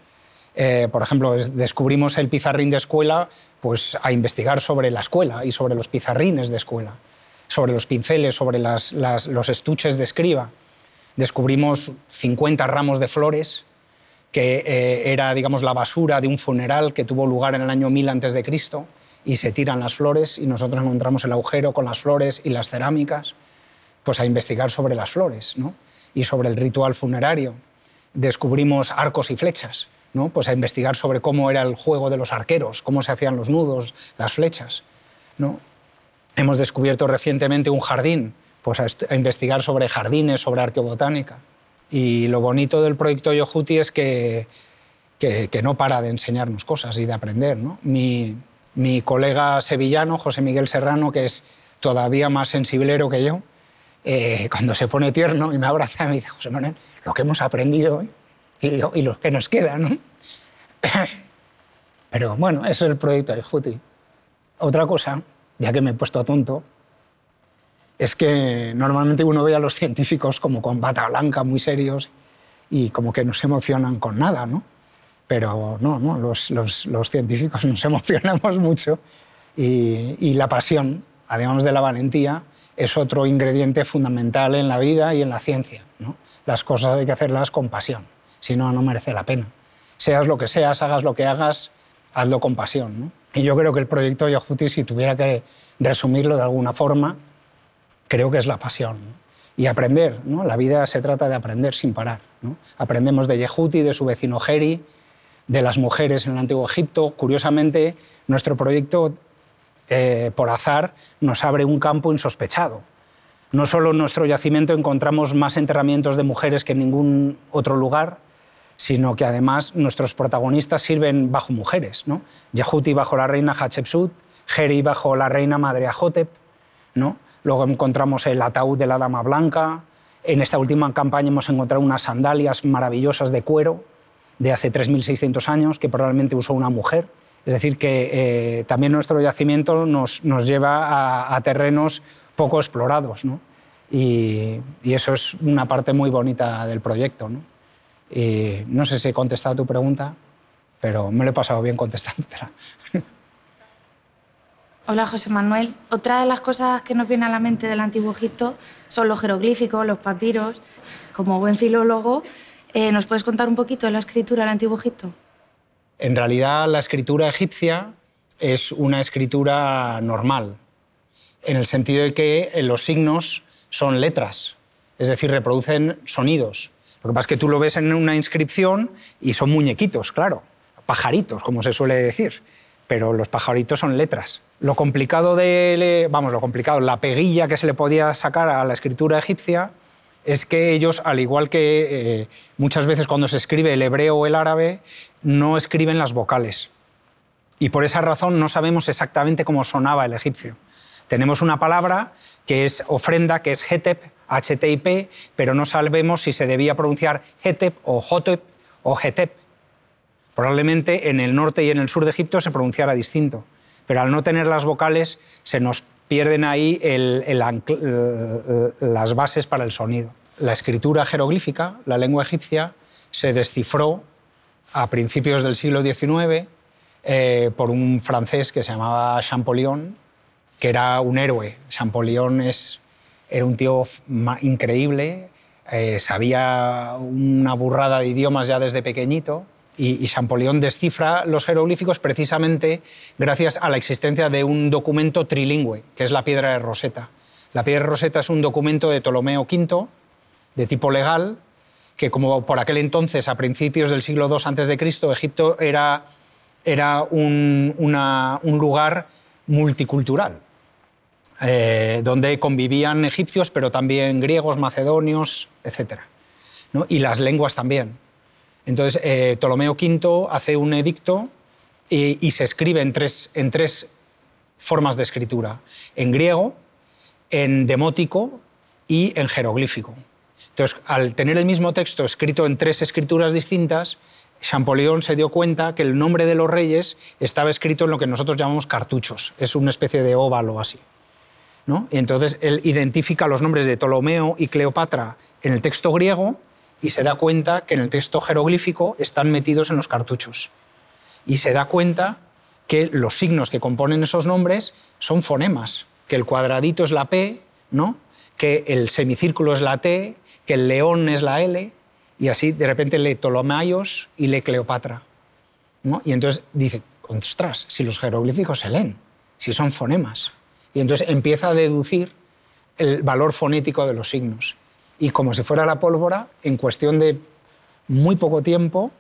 Eh, por ejemplo, descubrimos el pizarrín de escuela, pues a investigar sobre la escuela y sobre los pizarrines de escuela, sobre los pinceles, sobre los estuches de escriba. Descubrimos 50 ramos de flores que eh, era, digamos, la basura de un funeral que tuvo lugar en el año 1000 antes de Cristo y se tiran las flores y nosotros encontramos el agujero con las flores y las cerámicas, pues a investigar sobre las flores, Y sobre el ritual funerario. Descubrimos arcos y flechas, ¿no? Pues a investigar sobre cómo era el juego de los arqueros, cómo se hacían los nudos, las flechas, ¿no? Hemos descubierto recientemente un jardín, pues a investigar sobre jardines, sobre arqueobotánica. Y lo bonito del proyecto Yohuti es que, no para de enseñarnos cosas y de aprender. ¿no? Mi, colega sevillano, José Miguel Serrano, que es todavía más sensiblero que yo, eh, cuando se pone tierno y me abraza, me dice, José Manuel, lo que hemos aprendido y, lo, los que nos queda. Pero bueno, eso es el proyecto Yohuti. Otra cosa, ya que me he puesto tonto, es que normalmente uno ve a los científicos como con bata blanca, muy serios, y como que no se emocionan con nada, ¿no? Pero no, no los, científicos nos emocionamos mucho y, la pasión, además de la valentía, es otro ingrediente fundamental en la vida y en la ciencia. ¿no? Las cosas hay que hacerlas con pasión, si no, no merece la pena. Seas lo que seas, hagas lo que hagas, hazlo con pasión. ¿no? Y yo creo que el proyecto Yahuti, si tuviera que resumirlo de alguna forma, creo que es la pasión. Y aprender, La vida se trata de aprender sin parar. Aprendemos de Yehuti, de su vecino Geri, de las mujeres en el Antiguo Egipto. Curiosamente, nuestro proyecto, eh, por azar, nos abre un campo insospechado. No solo en nuestro yacimiento encontramos más enterramientos de mujeres que en ningún otro lugar, sino que además nuestros protagonistas sirven bajo mujeres. ¿no? bajo la reina Hatshepsut, Geri bajo la reina Madre Ahotep, ¿no? Luego encontramos el ataúd de la Dama Blanca. En esta última campaña hemos encontrado unas sandalias maravillosas de cuero de hace 3.600 años que probablemente usó una mujer. Es decir, que eh, también nuestro yacimiento nos, nos lleva a, terrenos poco explorados. ¿no? Y, eso es una parte muy bonita del proyecto. ¿no? no sé si he contestado tu pregunta, pero me lo he pasado bien contestándola. Hola, José Manuel. Otra de las cosas que nos viene a la mente del Antiguo Egipto son los jeroglíficos, los papiros. Como buen filólogo, eh, ¿nos puedes contar un poquito de la escritura del Antiguo Egipto? En realidad, la escritura egipcia es una escritura normal, en el sentido de que eh, los signos son letras, es decir, reproducen sonidos. Lo que pasa es que tú lo ves en una inscripción y son muñequitos, claro, pajaritos, como se suele decir, pero los pajaritos son letras. Lo complicado de, vamos, lo complicado, la peguilla que se le podía sacar a la escritura egipcia es que ellos, al igual que eh, muchas veces cuando se escribe el hebreo o el árabe, no escriben las vocales. Y por esa razón no sabemos exactamente cómo sonaba el egipcio. Tenemos una palabra que es ofrenda, que es hetep, h-t-i-p, pero no sabemos si se debía pronunciar Hetep o hotep o Hetep. Probablemente en el norte y en el sur de Egipto se pronunciara distinto pero al no tener las vocales se nos pierden ahí las bases para el sonido. La escritura jeroglífica, la lengua egipcia, se descifró a principios del siglo XIX eh, por un francés que se llamaba Champollion, que era un héroe. Champollion es, era un tío increíble, eh, sabía una burrada de idiomas ya desde pequeñito y, y descifra los jeroglíficos precisamente gracias a la existencia de un documento trilingüe, que es la piedra de Rosetta. La piedra de Rosetta es un documento de Ptolomeo V, de tipo legal, que como por aquel entonces, a principios del siglo II a.C., Egipto era, era un, lugar multicultural, eh, donde convivían egipcios, pero también griegos, macedonios, etc. Y las lenguas también. Entonces, eh, Ptolomeo V hace un edicto y, se escribe en tres, formas de escritura, en griego, en demótico y en jeroglífico. Entonces, al tener el mismo texto escrito en tres escrituras distintas, Champollion se dio cuenta que el nombre de los reyes estaba escrito en lo que nosotros llamamos cartuchos, es una especie de óvalo así. Y entonces él identifica los nombres de Ptolomeo y Cleopatra en el texto griego y se da cuenta que en el texto jeroglífico están metidos en los cartuchos. Y se da cuenta que los signos que componen esos nombres son fonemas, que el cuadradito es la P, ¿no? que el semicírculo es la T, que el león es la L, y así de repente lee Ptolomaios y lee Cleopatra. Y entonces dice, ostras, si los jeroglíficos se leen, si son fonemas. Y entonces empieza a deducir el valor fonético de los signos y como si fuera la pólvora, en cuestión de muy poco tiempo,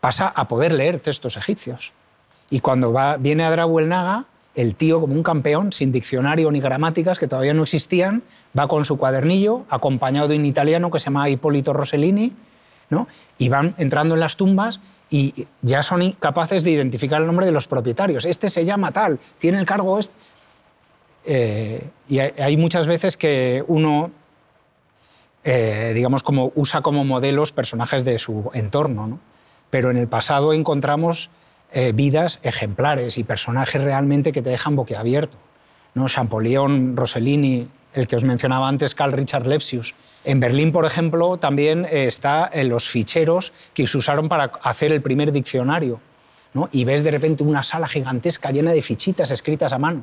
pasa a poder leer textos egipcios. Y cuando va, viene Adrabu el Naga, el tío, como un campeón, sin diccionario ni gramáticas, que todavía no existían, va con su cuadernillo, acompañado de un italiano que se llama Hipólito Rossellini, ¿no? y van entrando en las tumbas y ya son capaces de identificar el nombre de los propietarios. Este se llama tal, tiene el cargo este. y hay muchas veces que uno eh, digamos, como usa como modelos personajes de su entorno. Pero en el pasado encontramos eh, vidas ejemplares y personajes realmente que te dejan boquiabierto. ¿no? Champollion, Rossellini, el que os mencionaba antes, Carl Richard Lepsius. En Berlín, por ejemplo, también eh, está en los ficheros que se usaron para hacer el primer diccionario. Y ves de repente una sala gigantesca llena de fichitas escritas a mano.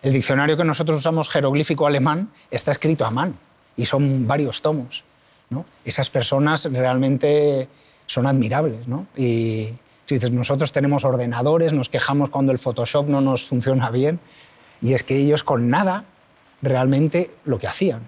El diccionario que nosotros usamos jeroglífico alemán está escrito a mano y son varios tomos. ¿no? Esas personas realmente son admirables. ¿no? Y si dices, nosotros tenemos ordenadores, nos quejamos cuando el Photoshop no nos funciona bien, y es que ellos con nada realmente lo que hacían.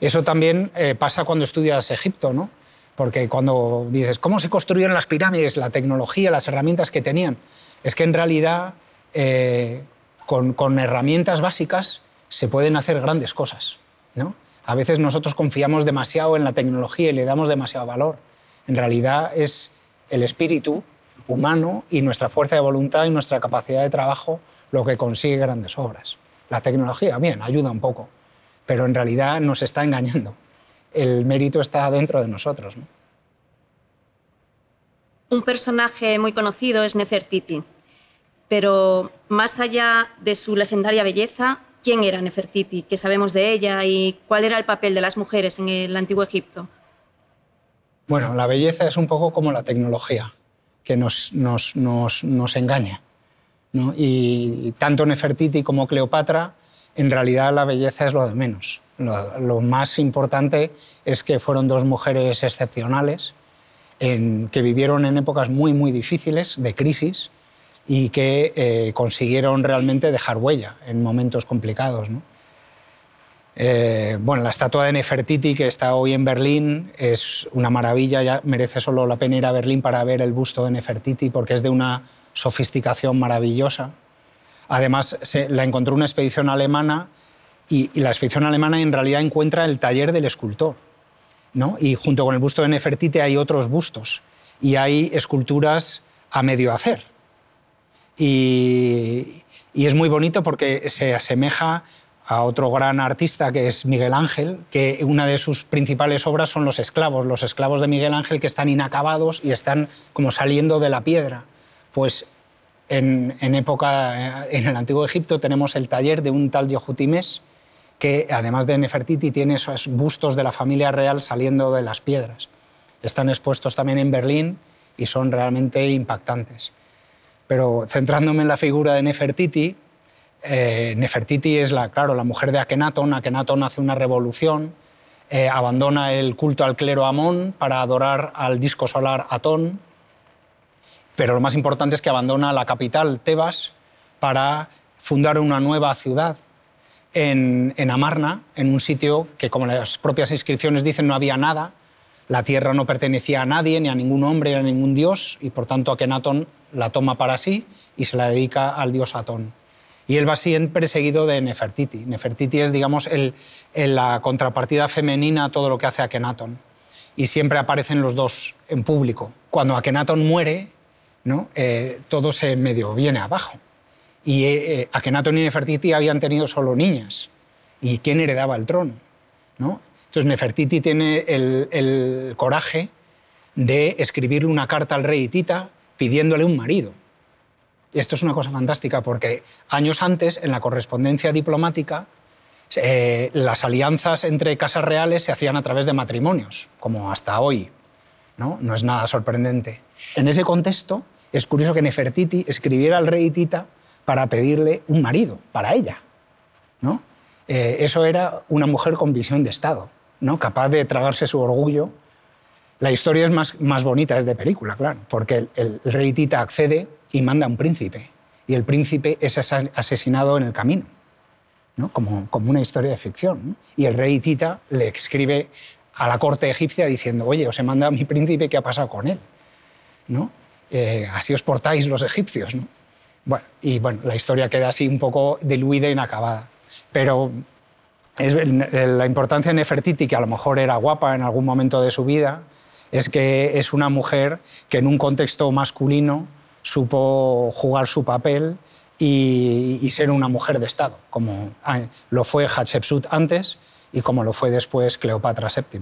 Eso también eh, pasa cuando estudias Egipto, ¿no? porque cuando dices, ¿cómo se construyeron las pirámides, la tecnología, las herramientas que tenían? Es que en realidad eh, con, con herramientas básicas se pueden hacer grandes cosas. ¿no? A veces nosotros confiamos demasiado en la tecnología y le damos demasiado valor. En realidad es el espíritu humano y nuestra fuerza de voluntad y nuestra capacidad de trabajo lo que consigue grandes obras. La tecnología, bien, ayuda un poco, pero en realidad nos está engañando. El mérito está dentro de nosotros. Un personaje muy conocido es Nefertiti, pero más allá de su legendaria belleza, quién era Nefertiti, qué sabemos de ella y cuál era el papel de las mujeres en el antiguo Egipto. Bueno, la belleza es un poco como la tecnología, que nos, engaña. Y tanto Nefertiti como Cleopatra, en realidad la belleza es lo de menos. Lo, más importante es que fueron dos mujeres excepcionales en, que vivieron en épocas muy, muy difíciles, de crisis, y que eh, consiguieron realmente dejar huella en momentos complicados. Eh, bueno, la estatua de Nefertiti, que está hoy en Berlín, es una maravilla, ya merece solo la pena ir a Berlín para ver el busto de Nefertiti, porque es de una sofisticación maravillosa. Además, la encontró una expedición alemana y, la expedición alemana en realidad encuentra el taller del escultor. Y junto con el busto de Nefertiti hay otros bustos y hay esculturas a medio hacer y, es muy bonito porque se asemeja a otro gran artista que es Miguel Ángel, que una de sus principales obras son los esclavos, los esclavos de Miguel Ángel que están inacabados y están como saliendo de la piedra. Pues en, época, eh, en el Antiguo Egipto tenemos el taller de un tal Yohutimes, que además de Nefertiti tiene esos bustos de la familia real saliendo de las piedras. Están expuestos también en Berlín y son realmente impactantes. Pero centrándome en la figura de Nefertiti, eh, Nefertiti es la, claro, la mujer de Akenatón. Akenatón hace una revolución, eh, abandona el culto al clero Amón para adorar al disco solar Atón. Pero lo más importante es que abandona la capital, Tebas, para fundar una nueva ciudad en, en Amarna, en un sitio que, como las propias inscripciones dicen, no había nada. La tierra no pertenecía a nadie, ni a ningún hombre, ni a ningún dios, y por tanto Akenatón la toma para sí y se la dedica al dios Atón. Y él va siempre perseguido de Nefertiti. Nefertiti es, digamos, el, la contrapartida femenina a todo lo que hace Akenatón. Y siempre aparecen los dos en público. Cuando Akenatón muere, ¿no? Eh, todo se medio viene abajo. Y eh, eh, Akenatón y Nefertiti habían tenido solo niñas. ¿Y quién heredaba el trono? ¿no? Entonces Nefertiti tiene el, el coraje de escribirle una carta al rey Tita pidiéndole un marido. esto es una cosa fantástica porque años antes, en la correspondencia diplomática, eh, las alianzas entre casas reales se hacían a través de matrimonios, como hasta hoy. No, es nada sorprendente. En ese contexto, es curioso que Nefertiti escribiera al rey Tita para pedirle un marido para ella. ¿no? Eh, eso era una mujer con visión de Estado, ¿no? capaz de tragarse su orgullo la historia es más, más bonita, es de película, claro, porque el, rey Tita accede y manda a un príncipe. Y el príncipe es asesinado en el camino, ¿no? como, como una historia de ficción. Y el rey Tita le escribe a la corte egipcia diciendo, oye, os he mandado a mi príncipe, ¿qué ha pasado con él? ¿No? Eh, así os portáis los egipcios. Bueno, y bueno, la historia queda así un poco diluida e inacabada. Pero la importancia de Nefertiti, que a lo mejor era guapa en algún momento de su vida, es que es una mujer que en un contexto masculino supo jugar su papel y, ser una mujer de Estado, como ah, lo fue Hatshepsut antes y como lo fue después Cleopatra VII.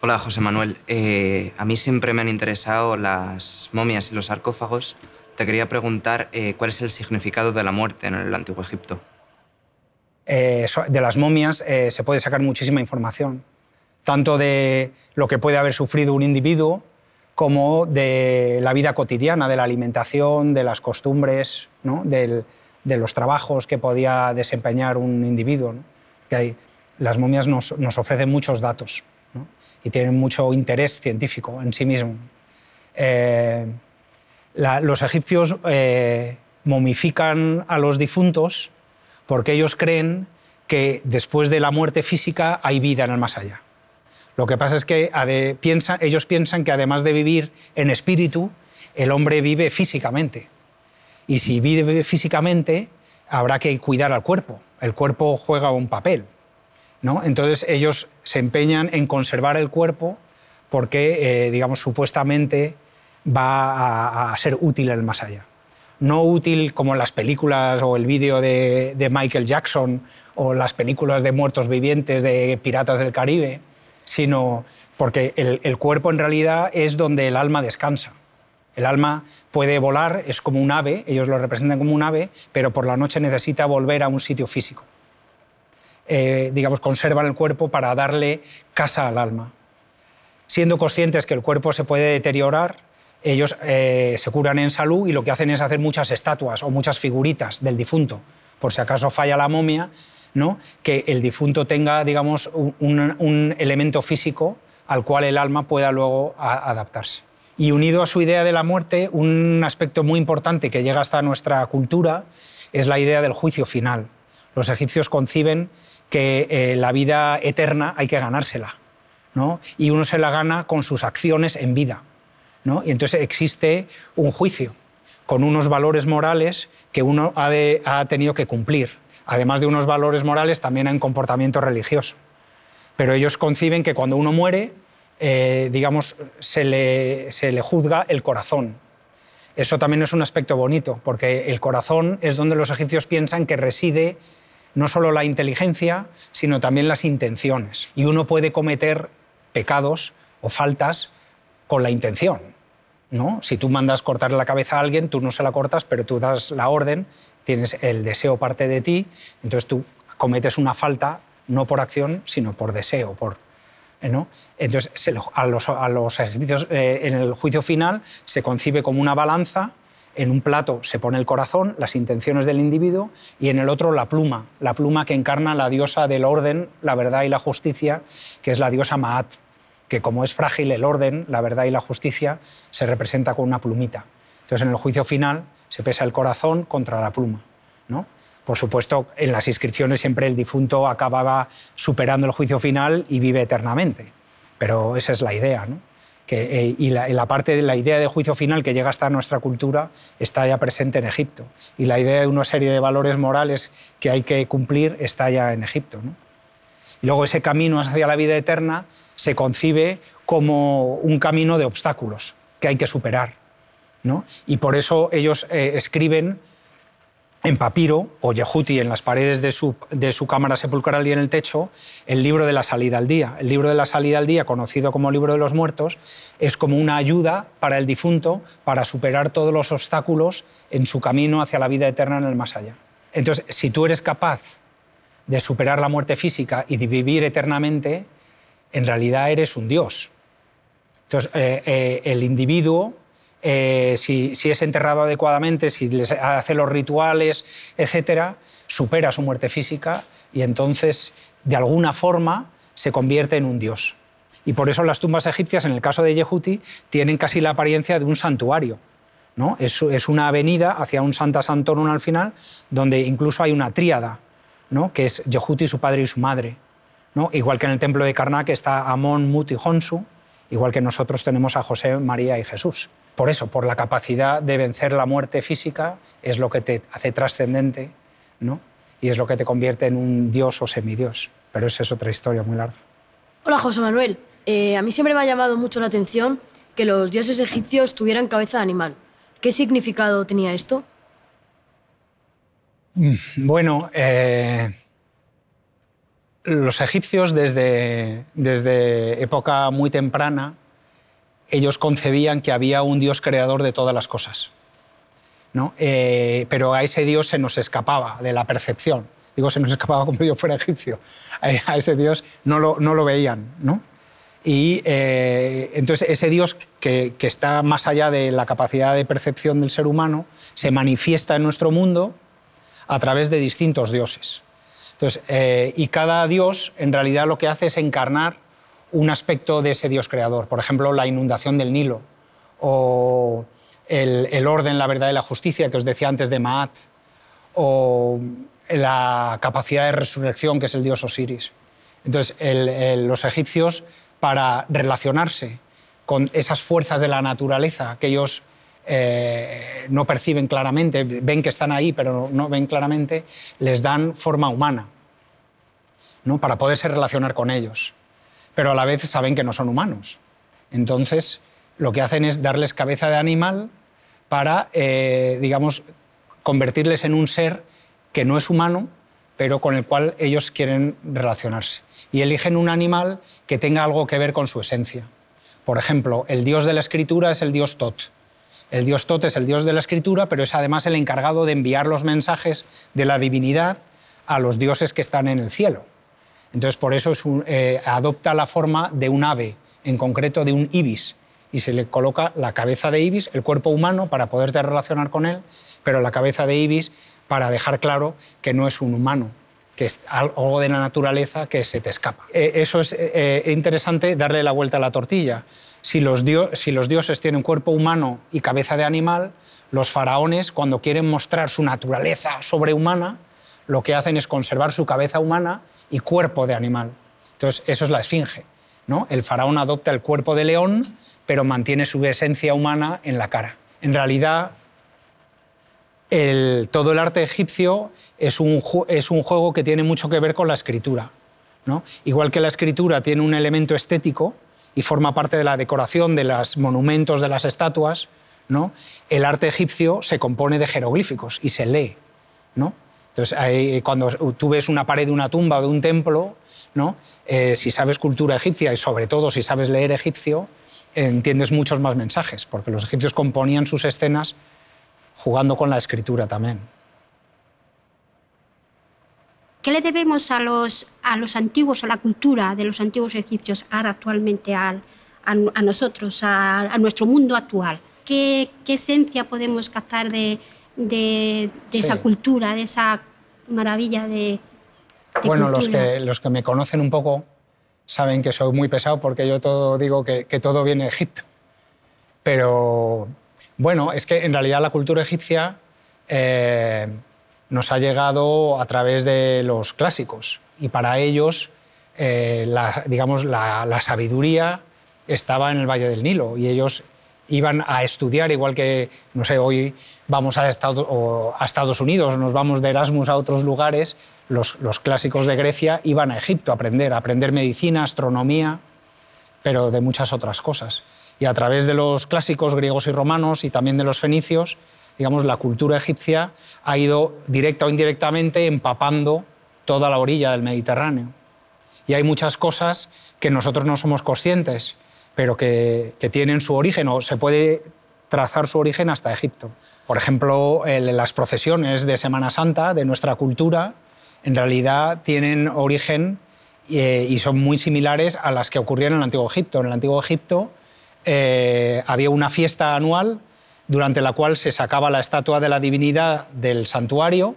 Hola, José Manuel. Eh, a mí siempre me han interesado las momias y los sarcófagos. Te quería preguntar eh, cuál es el significado de la muerte en el Antiguo Egipto. Eh, de las momias se puede sacar muchísima información tanto de lo que puede haber sufrido un individuo como de la vida cotidiana, de la alimentación, de las costumbres, de los trabajos que podía desempeñar un individuo. Que las momias nos, ofrecen muchos datos y tienen mucho interés científico en sí mismo. Eh, los egipcios eh, momifican a los difuntos porque ellos creen que después de la muerte física hay vida en el más allá. Lo que pasa es que ellos piensan que además de vivir en espíritu, el hombre vive físicamente. Y si vive físicamente, habrá que cuidar al cuerpo. El cuerpo juega un papel. ¿no? Entonces ellos se empeñan en conservar el cuerpo porque, eh, digamos, supuestamente va a, ser útil el más allá. No útil como las películas o el vídeo de Michael Jackson o las películas de muertos vivientes de Piratas del Caribe, sino porque el, cuerpo en realidad es donde el alma descansa. El alma puede volar, es como un ave, ellos lo representan como un ave, pero por la noche necesita volver a un sitio físico. Eh, digamos, conservan el cuerpo para darle casa al alma. Siendo conscientes que el cuerpo se puede deteriorar, ellos eh, se curan en salud y lo que hacen es hacer muchas estatuas o muchas figuritas del difunto. Por si acaso falla la momia, que el difunto tenga, digamos, un, elemento físico al cual el alma pueda luego adaptarse. Y unido a su idea de la muerte, un aspecto muy importante que llega hasta nuestra cultura es la idea del juicio final. Los egipcios conciben que eh, la vida eterna hay que ganársela, y uno se la gana con sus acciones en vida. Y entonces existe un juicio con unos valores morales que uno ha tenido que cumplir además de unos valores morales, también hay un comportamiento religioso. Pero ellos conciben que cuando uno muere, eh, digamos, se le, se le juzga el corazón. Eso también es un aspecto bonito, porque el corazón es donde los egipcios piensan que reside no solo la inteligencia, sino también las intenciones. Y uno puede cometer pecados o faltas con la intención. ¿no? Si tú mandas cortar la cabeza a alguien, tú no se la cortas, pero tú das la orden tienes el deseo parte de ti, entonces tú cometes una falta no por acción, sino por deseo, por, eh, Entonces, a los, eh, en el juicio final se concibe como una balanza, en un plato se pone el corazón, las intenciones del individuo, y en el otro la pluma, la pluma que encarna la diosa del orden, la verdad y la justicia, que es la diosa Maat, que como es frágil el orden, la verdad y la justicia, se representa con una plumita. Entonces, en el juicio final se pesa el corazón contra la pluma. ¿no? Por supuesto, en las inscripciones siempre el difunto acababa superando el juicio final y vive eternamente, pero esa es la idea. Eh, y la, parte de la idea de juicio final que llega hasta nuestra cultura está ya presente en Egipto. Y la idea de una serie de valores morales que hay que cumplir está ya en Egipto. Y luego ese camino hacia la vida eterna se concibe como un camino de obstáculos que hay que superar y por eso ellos eh, escriben en papiro o yehuti en las paredes de su, cámara sepulcral y en el techo, el libro de la salida al día. El libro de la salida al día, conocido como libro de los muertos, es como una ayuda para el difunto para superar todos los obstáculos en su camino hacia la vida eterna en el más allá. Entonces, si tú eres capaz de superar la muerte física y de vivir eternamente, en realidad eres un dios. Entonces, eh, eh, el individuo eh, si, es enterrado adecuadamente, si hace los rituales, etcétera, supera su muerte física y entonces, de alguna forma, se convierte en un dios. Y por eso las tumbas egipcias, en el caso de Yehuti, tienen casi la apariencia de un santuario. Es, una avenida hacia un Santa Santorum al final, donde incluso hay una tríada, que es Yehuti, su padre y su madre. Igual que en el templo de Karnak está Amón, Mut y Honsu, igual que nosotros tenemos a José, María y Jesús por eso, por la capacidad de vencer la muerte física, es lo que te hace trascendente, ¿no? Y es lo que te convierte en un dios o semidios. Pero esa es otra historia muy larga. Hola, José Manuel. Eh, a mí siempre me ha llamado mucho la atención que los dioses egipcios tuvieran cabeza de animal. ¿Qué significado tenía esto? Mm, bueno, eh, los egipcios desde, desde época muy temprana ellos concebían que había un Dios creador de todas las cosas. Eh, pero a ese Dios se nos escapaba de la percepción. Digo, se nos escapaba como si yo fuera egipcio. A ese Dios no lo, no lo veían. Y eh, entonces ese Dios que, está más allá de la capacidad de percepción del ser humano se manifiesta en nuestro mundo a través de distintos dioses. Eh, y cada Dios en realidad lo que hace es encarnar un aspecto de ese Dios creador, por ejemplo, la inundación del Nilo o el, orden, la verdad y la justicia que os decía antes de Maat, o la capacidad de resurrección que es el dios Osiris. Entonces, los egipcios, para relacionarse con esas fuerzas de la naturaleza que ellos eh, no perciben claramente, ven que están ahí, pero no ven claramente, les dan forma humana ¿no? para poderse relacionar con ellos pero a la vez saben que no son humanos. Entonces, lo que hacen es darles cabeza de animal para, eh, digamos, convertirles en un ser que no es humano, pero con el cual ellos quieren relacionarse. Y eligen un animal que tenga algo que ver con su esencia. Por ejemplo, el dios de la escritura es el dios Tot. El dios Tot es el dios de la escritura, pero es además el encargado de enviar los mensajes de la divinidad a los dioses que están en el cielo. Entonces, por eso eh, adopta la forma de un ave, en concreto de un ibis, y se le coloca la cabeza de ibis, el cuerpo humano, para poderte relacionar con él, pero la cabeza de ibis para dejar claro que no es un humano, que es algo de la naturaleza que se te escapa. Eh, eso es eh, interesante darle la vuelta a la tortilla. si los dioses tienen cuerpo humano y cabeza de animal, los faraones, cuando quieren mostrar su naturaleza sobrehumana, lo que hacen es conservar su cabeza humana y cuerpo de animal. Entonces, eso es la esfinge. ¿no? El faraón adopta el cuerpo de león, pero mantiene su esencia humana en la cara. En realidad, todo el arte egipcio es un, juego que tiene mucho que ver con la escritura. Igual que la escritura tiene un elemento estético y forma parte de la decoración de los monumentos, de las estatuas, el arte egipcio se compone de jeroglíficos y se lee. ¿no? Entonces, eh, cuando tú ves una pared de una tumba o de un templo, ¿no? Eh, si sabes cultura egipcia y sobre todo si sabes leer egipcio, entiendes muchos más mensajes, porque los egipcios componían sus escenas jugando con la escritura también. ¿Qué le debemos a los, a los antiguos, a la cultura de los antiguos egipcios, ahora actualmente a, nosotros, a, nuestro mundo actual? ¿Qué, ¿Qué esencia podemos captar de, de, esa cultura, de esa maravilla de... bueno, los que, los que me conocen un poco saben que soy muy pesado porque yo todo digo que, todo viene de Egipto. Pero bueno, es que en realidad la cultura egipcia eh, nos ha llegado a través de los clásicos y para ellos eh, digamos, la, la, sabiduría estaba en el Valle del Nilo y ellos iban a estudiar, igual que, no sé, hoy vamos a Estados, Unidos, nos vamos de Erasmus a otros lugares, los, los, clásicos de Grecia iban a Egipto a aprender, a aprender medicina, astronomía, pero de muchas otras cosas. Y a través de los clásicos griegos y romanos y también de los fenicios, digamos, la cultura egipcia ha ido directa o indirectamente empapando toda la orilla del Mediterráneo. Y hay muchas cosas que nosotros no somos conscientes pero que, tienen su origen o se puede trazar su origen hasta Egipto. Por ejemplo, las procesiones de Semana Santa de nuestra cultura en realidad tienen origen eh, y son muy similares a las que ocurrieron en el Antiguo Egipto. En el Antiguo Egipto eh, había una fiesta anual durante la cual se sacaba la estatua de la divinidad del santuario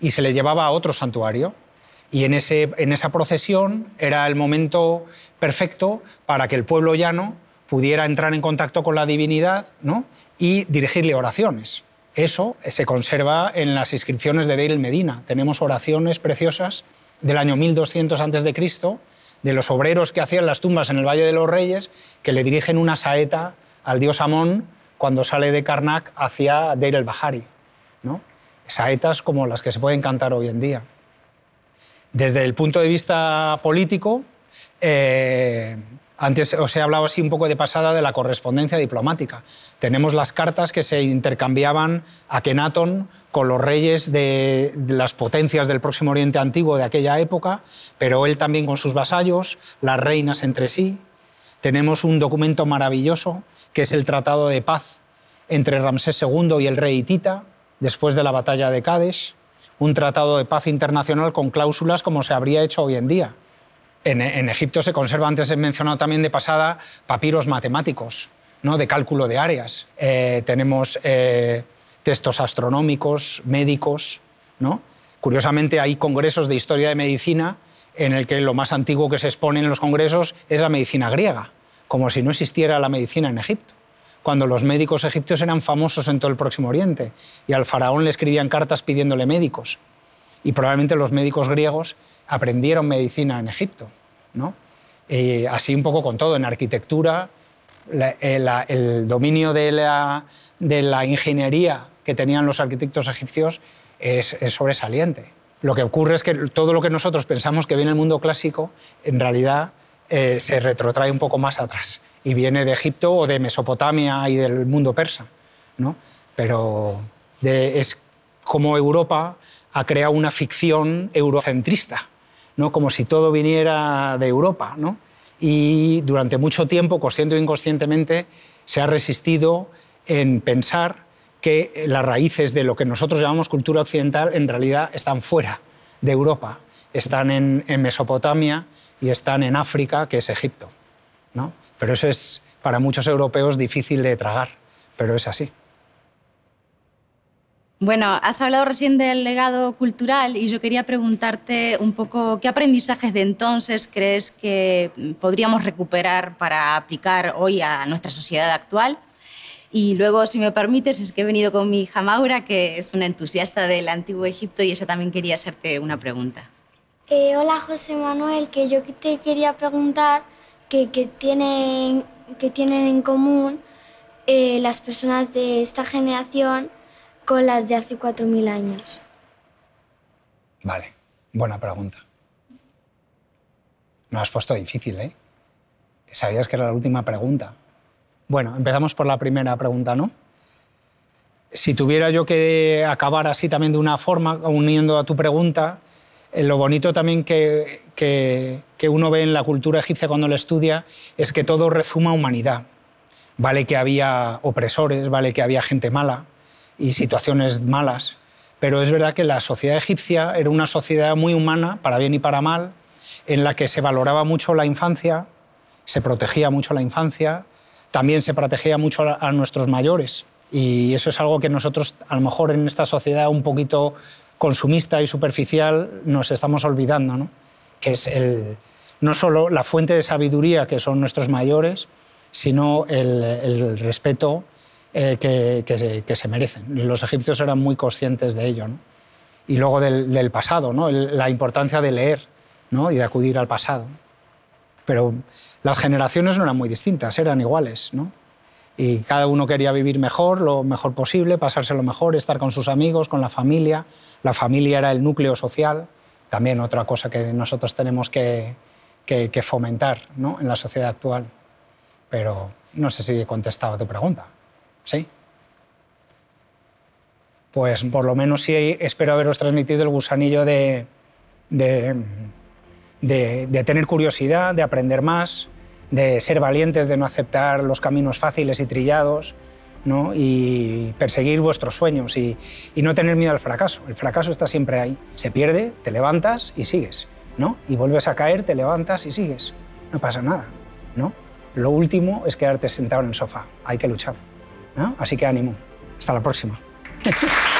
y se le llevaba a otro santuario. Y en, esa procesión era el momento perfecto para que el pueblo llano pudiera entrar en contacto con la divinidad y dirigirle oraciones. Eso se conserva en las inscripciones de Deir el Medina. Tenemos oraciones preciosas del año 1200 a.C., de los obreros que hacían las tumbas en el Valle de los Reyes, que le dirigen una saeta al dios Amón cuando sale de Karnak hacia Deir el-Bahari. Saetas como las que se pueden cantar hoy en día. Desde el punto de vista político, eh, antes os he hablado así un poco de pasada de la correspondencia diplomática. Tenemos las cartas que se intercambiaban a Kenaton con los reyes de las potencias del próximo Oriente Antiguo de aquella época, pero él también con sus vasallos, las reinas entre sí. Tenemos un documento maravilloso que es el Tratado de Paz entre Ramsés II y el rey Hitita, después de la batalla de Cádiz un tratado de paz internacional con cláusulas como se habría hecho hoy en día. En, Egipto se conserva, antes he mencionado también de pasada, papiros matemáticos, ¿no? de cálculo de áreas. Eh, tenemos eh, textos astronómicos, médicos. ¿no? Curiosamente hay congresos de historia de medicina en el que lo más antiguo que se expone en los congresos es la medicina griega, como si no existiera la medicina en Egipto cuando los médicos egipcios eran famosos en todo el Próximo Oriente y al faraón le escribían cartas pidiéndole médicos. Y probablemente los médicos griegos aprendieron medicina en Egipto. ¿no? Eh, así un poco con todo, en arquitectura, eh, el dominio de la, ingeniería que tenían los arquitectos egipcios es, sobresaliente. Lo que ocurre es que todo lo que nosotros pensamos que viene del mundo clásico, en realidad eh, se retrotrae un poco más atrás y viene de Egipto o de Mesopotamia y del mundo persa. Pero es como Europa ha creado una ficción eurocentrista, ¿no? como si todo viniera de Europa. Y durante mucho tiempo, consciente o inconscientemente, se ha resistido en pensar que las raíces de lo que nosotros llamamos cultura occidental en realidad están fuera de Europa, están en, Mesopotamia y están en África, que es Egipto. ¿no? Pero eso es para muchos europeos difícil de tragar, pero es así. Bueno, has hablado recién del legado cultural y yo quería preguntarte un poco qué aprendizajes de entonces crees que podríamos recuperar para aplicar hoy a nuestra sociedad actual. Y luego, si me permites, es que he venido con mi hija Maura, que es una entusiasta del Antiguo Egipto y ella también quería hacerte una pregunta. Eh, hola José Manuel, que yo te quería preguntar que, tienen, que tienen en común eh, las personas de esta generación con las de hace 4.000 años? Vale, buena pregunta. Me has puesto difícil, ¿eh? Sabías que era la última pregunta. Bueno, empezamos por la primera pregunta, ¿no? Si tuviera yo que acabar así también de una forma, uniendo a tu pregunta, eh, lo bonito también que, uno ve en la cultura egipcia cuando la estudia es que todo rezuma humanidad. Vale que había opresores, vale que había gente mala y situaciones malas, pero es verdad que la sociedad egipcia era una sociedad muy humana, para bien y para mal, en la que se valoraba mucho la infancia, se protegía mucho la infancia, también se protegía mucho a nuestros mayores. Y eso es algo que nosotros, a lo mejor en esta sociedad un poquito consumista y superficial nos estamos olvidando, que es no solo la fuente de sabiduría que son nuestros mayores, sino el, respeto eh, que, se, merecen. Los egipcios eran muy conscientes de ello. Y luego del, pasado, ¿no? la importancia de leer ¿no? y de acudir al pasado. Pero las generaciones no eran muy distintas, eran iguales. ¿no? y cada uno quería vivir mejor, lo mejor posible, pasárselo mejor, estar con sus amigos, con la familia. La familia era el núcleo social, también otra cosa que nosotros tenemos que, fomentar en la sociedad actual. Pero no sé si he contestado a tu pregunta. ¿Sí? Pues por lo menos sí espero haberos transmitido el gusanillo de, de tener curiosidad, de aprender más, de ser valientes, de no aceptar los caminos fáciles y trillados, ¿no? y perseguir vuestros sueños y, no tener miedo al fracaso. El fracaso está siempre ahí. Se pierde, te levantas y sigues. ¿no? Y vuelves a caer, te levantas y sigues. No pasa nada. ¿no? Lo último es quedarte sentado en el sofá. Hay que luchar. Así que ánimo. Hasta la próxima.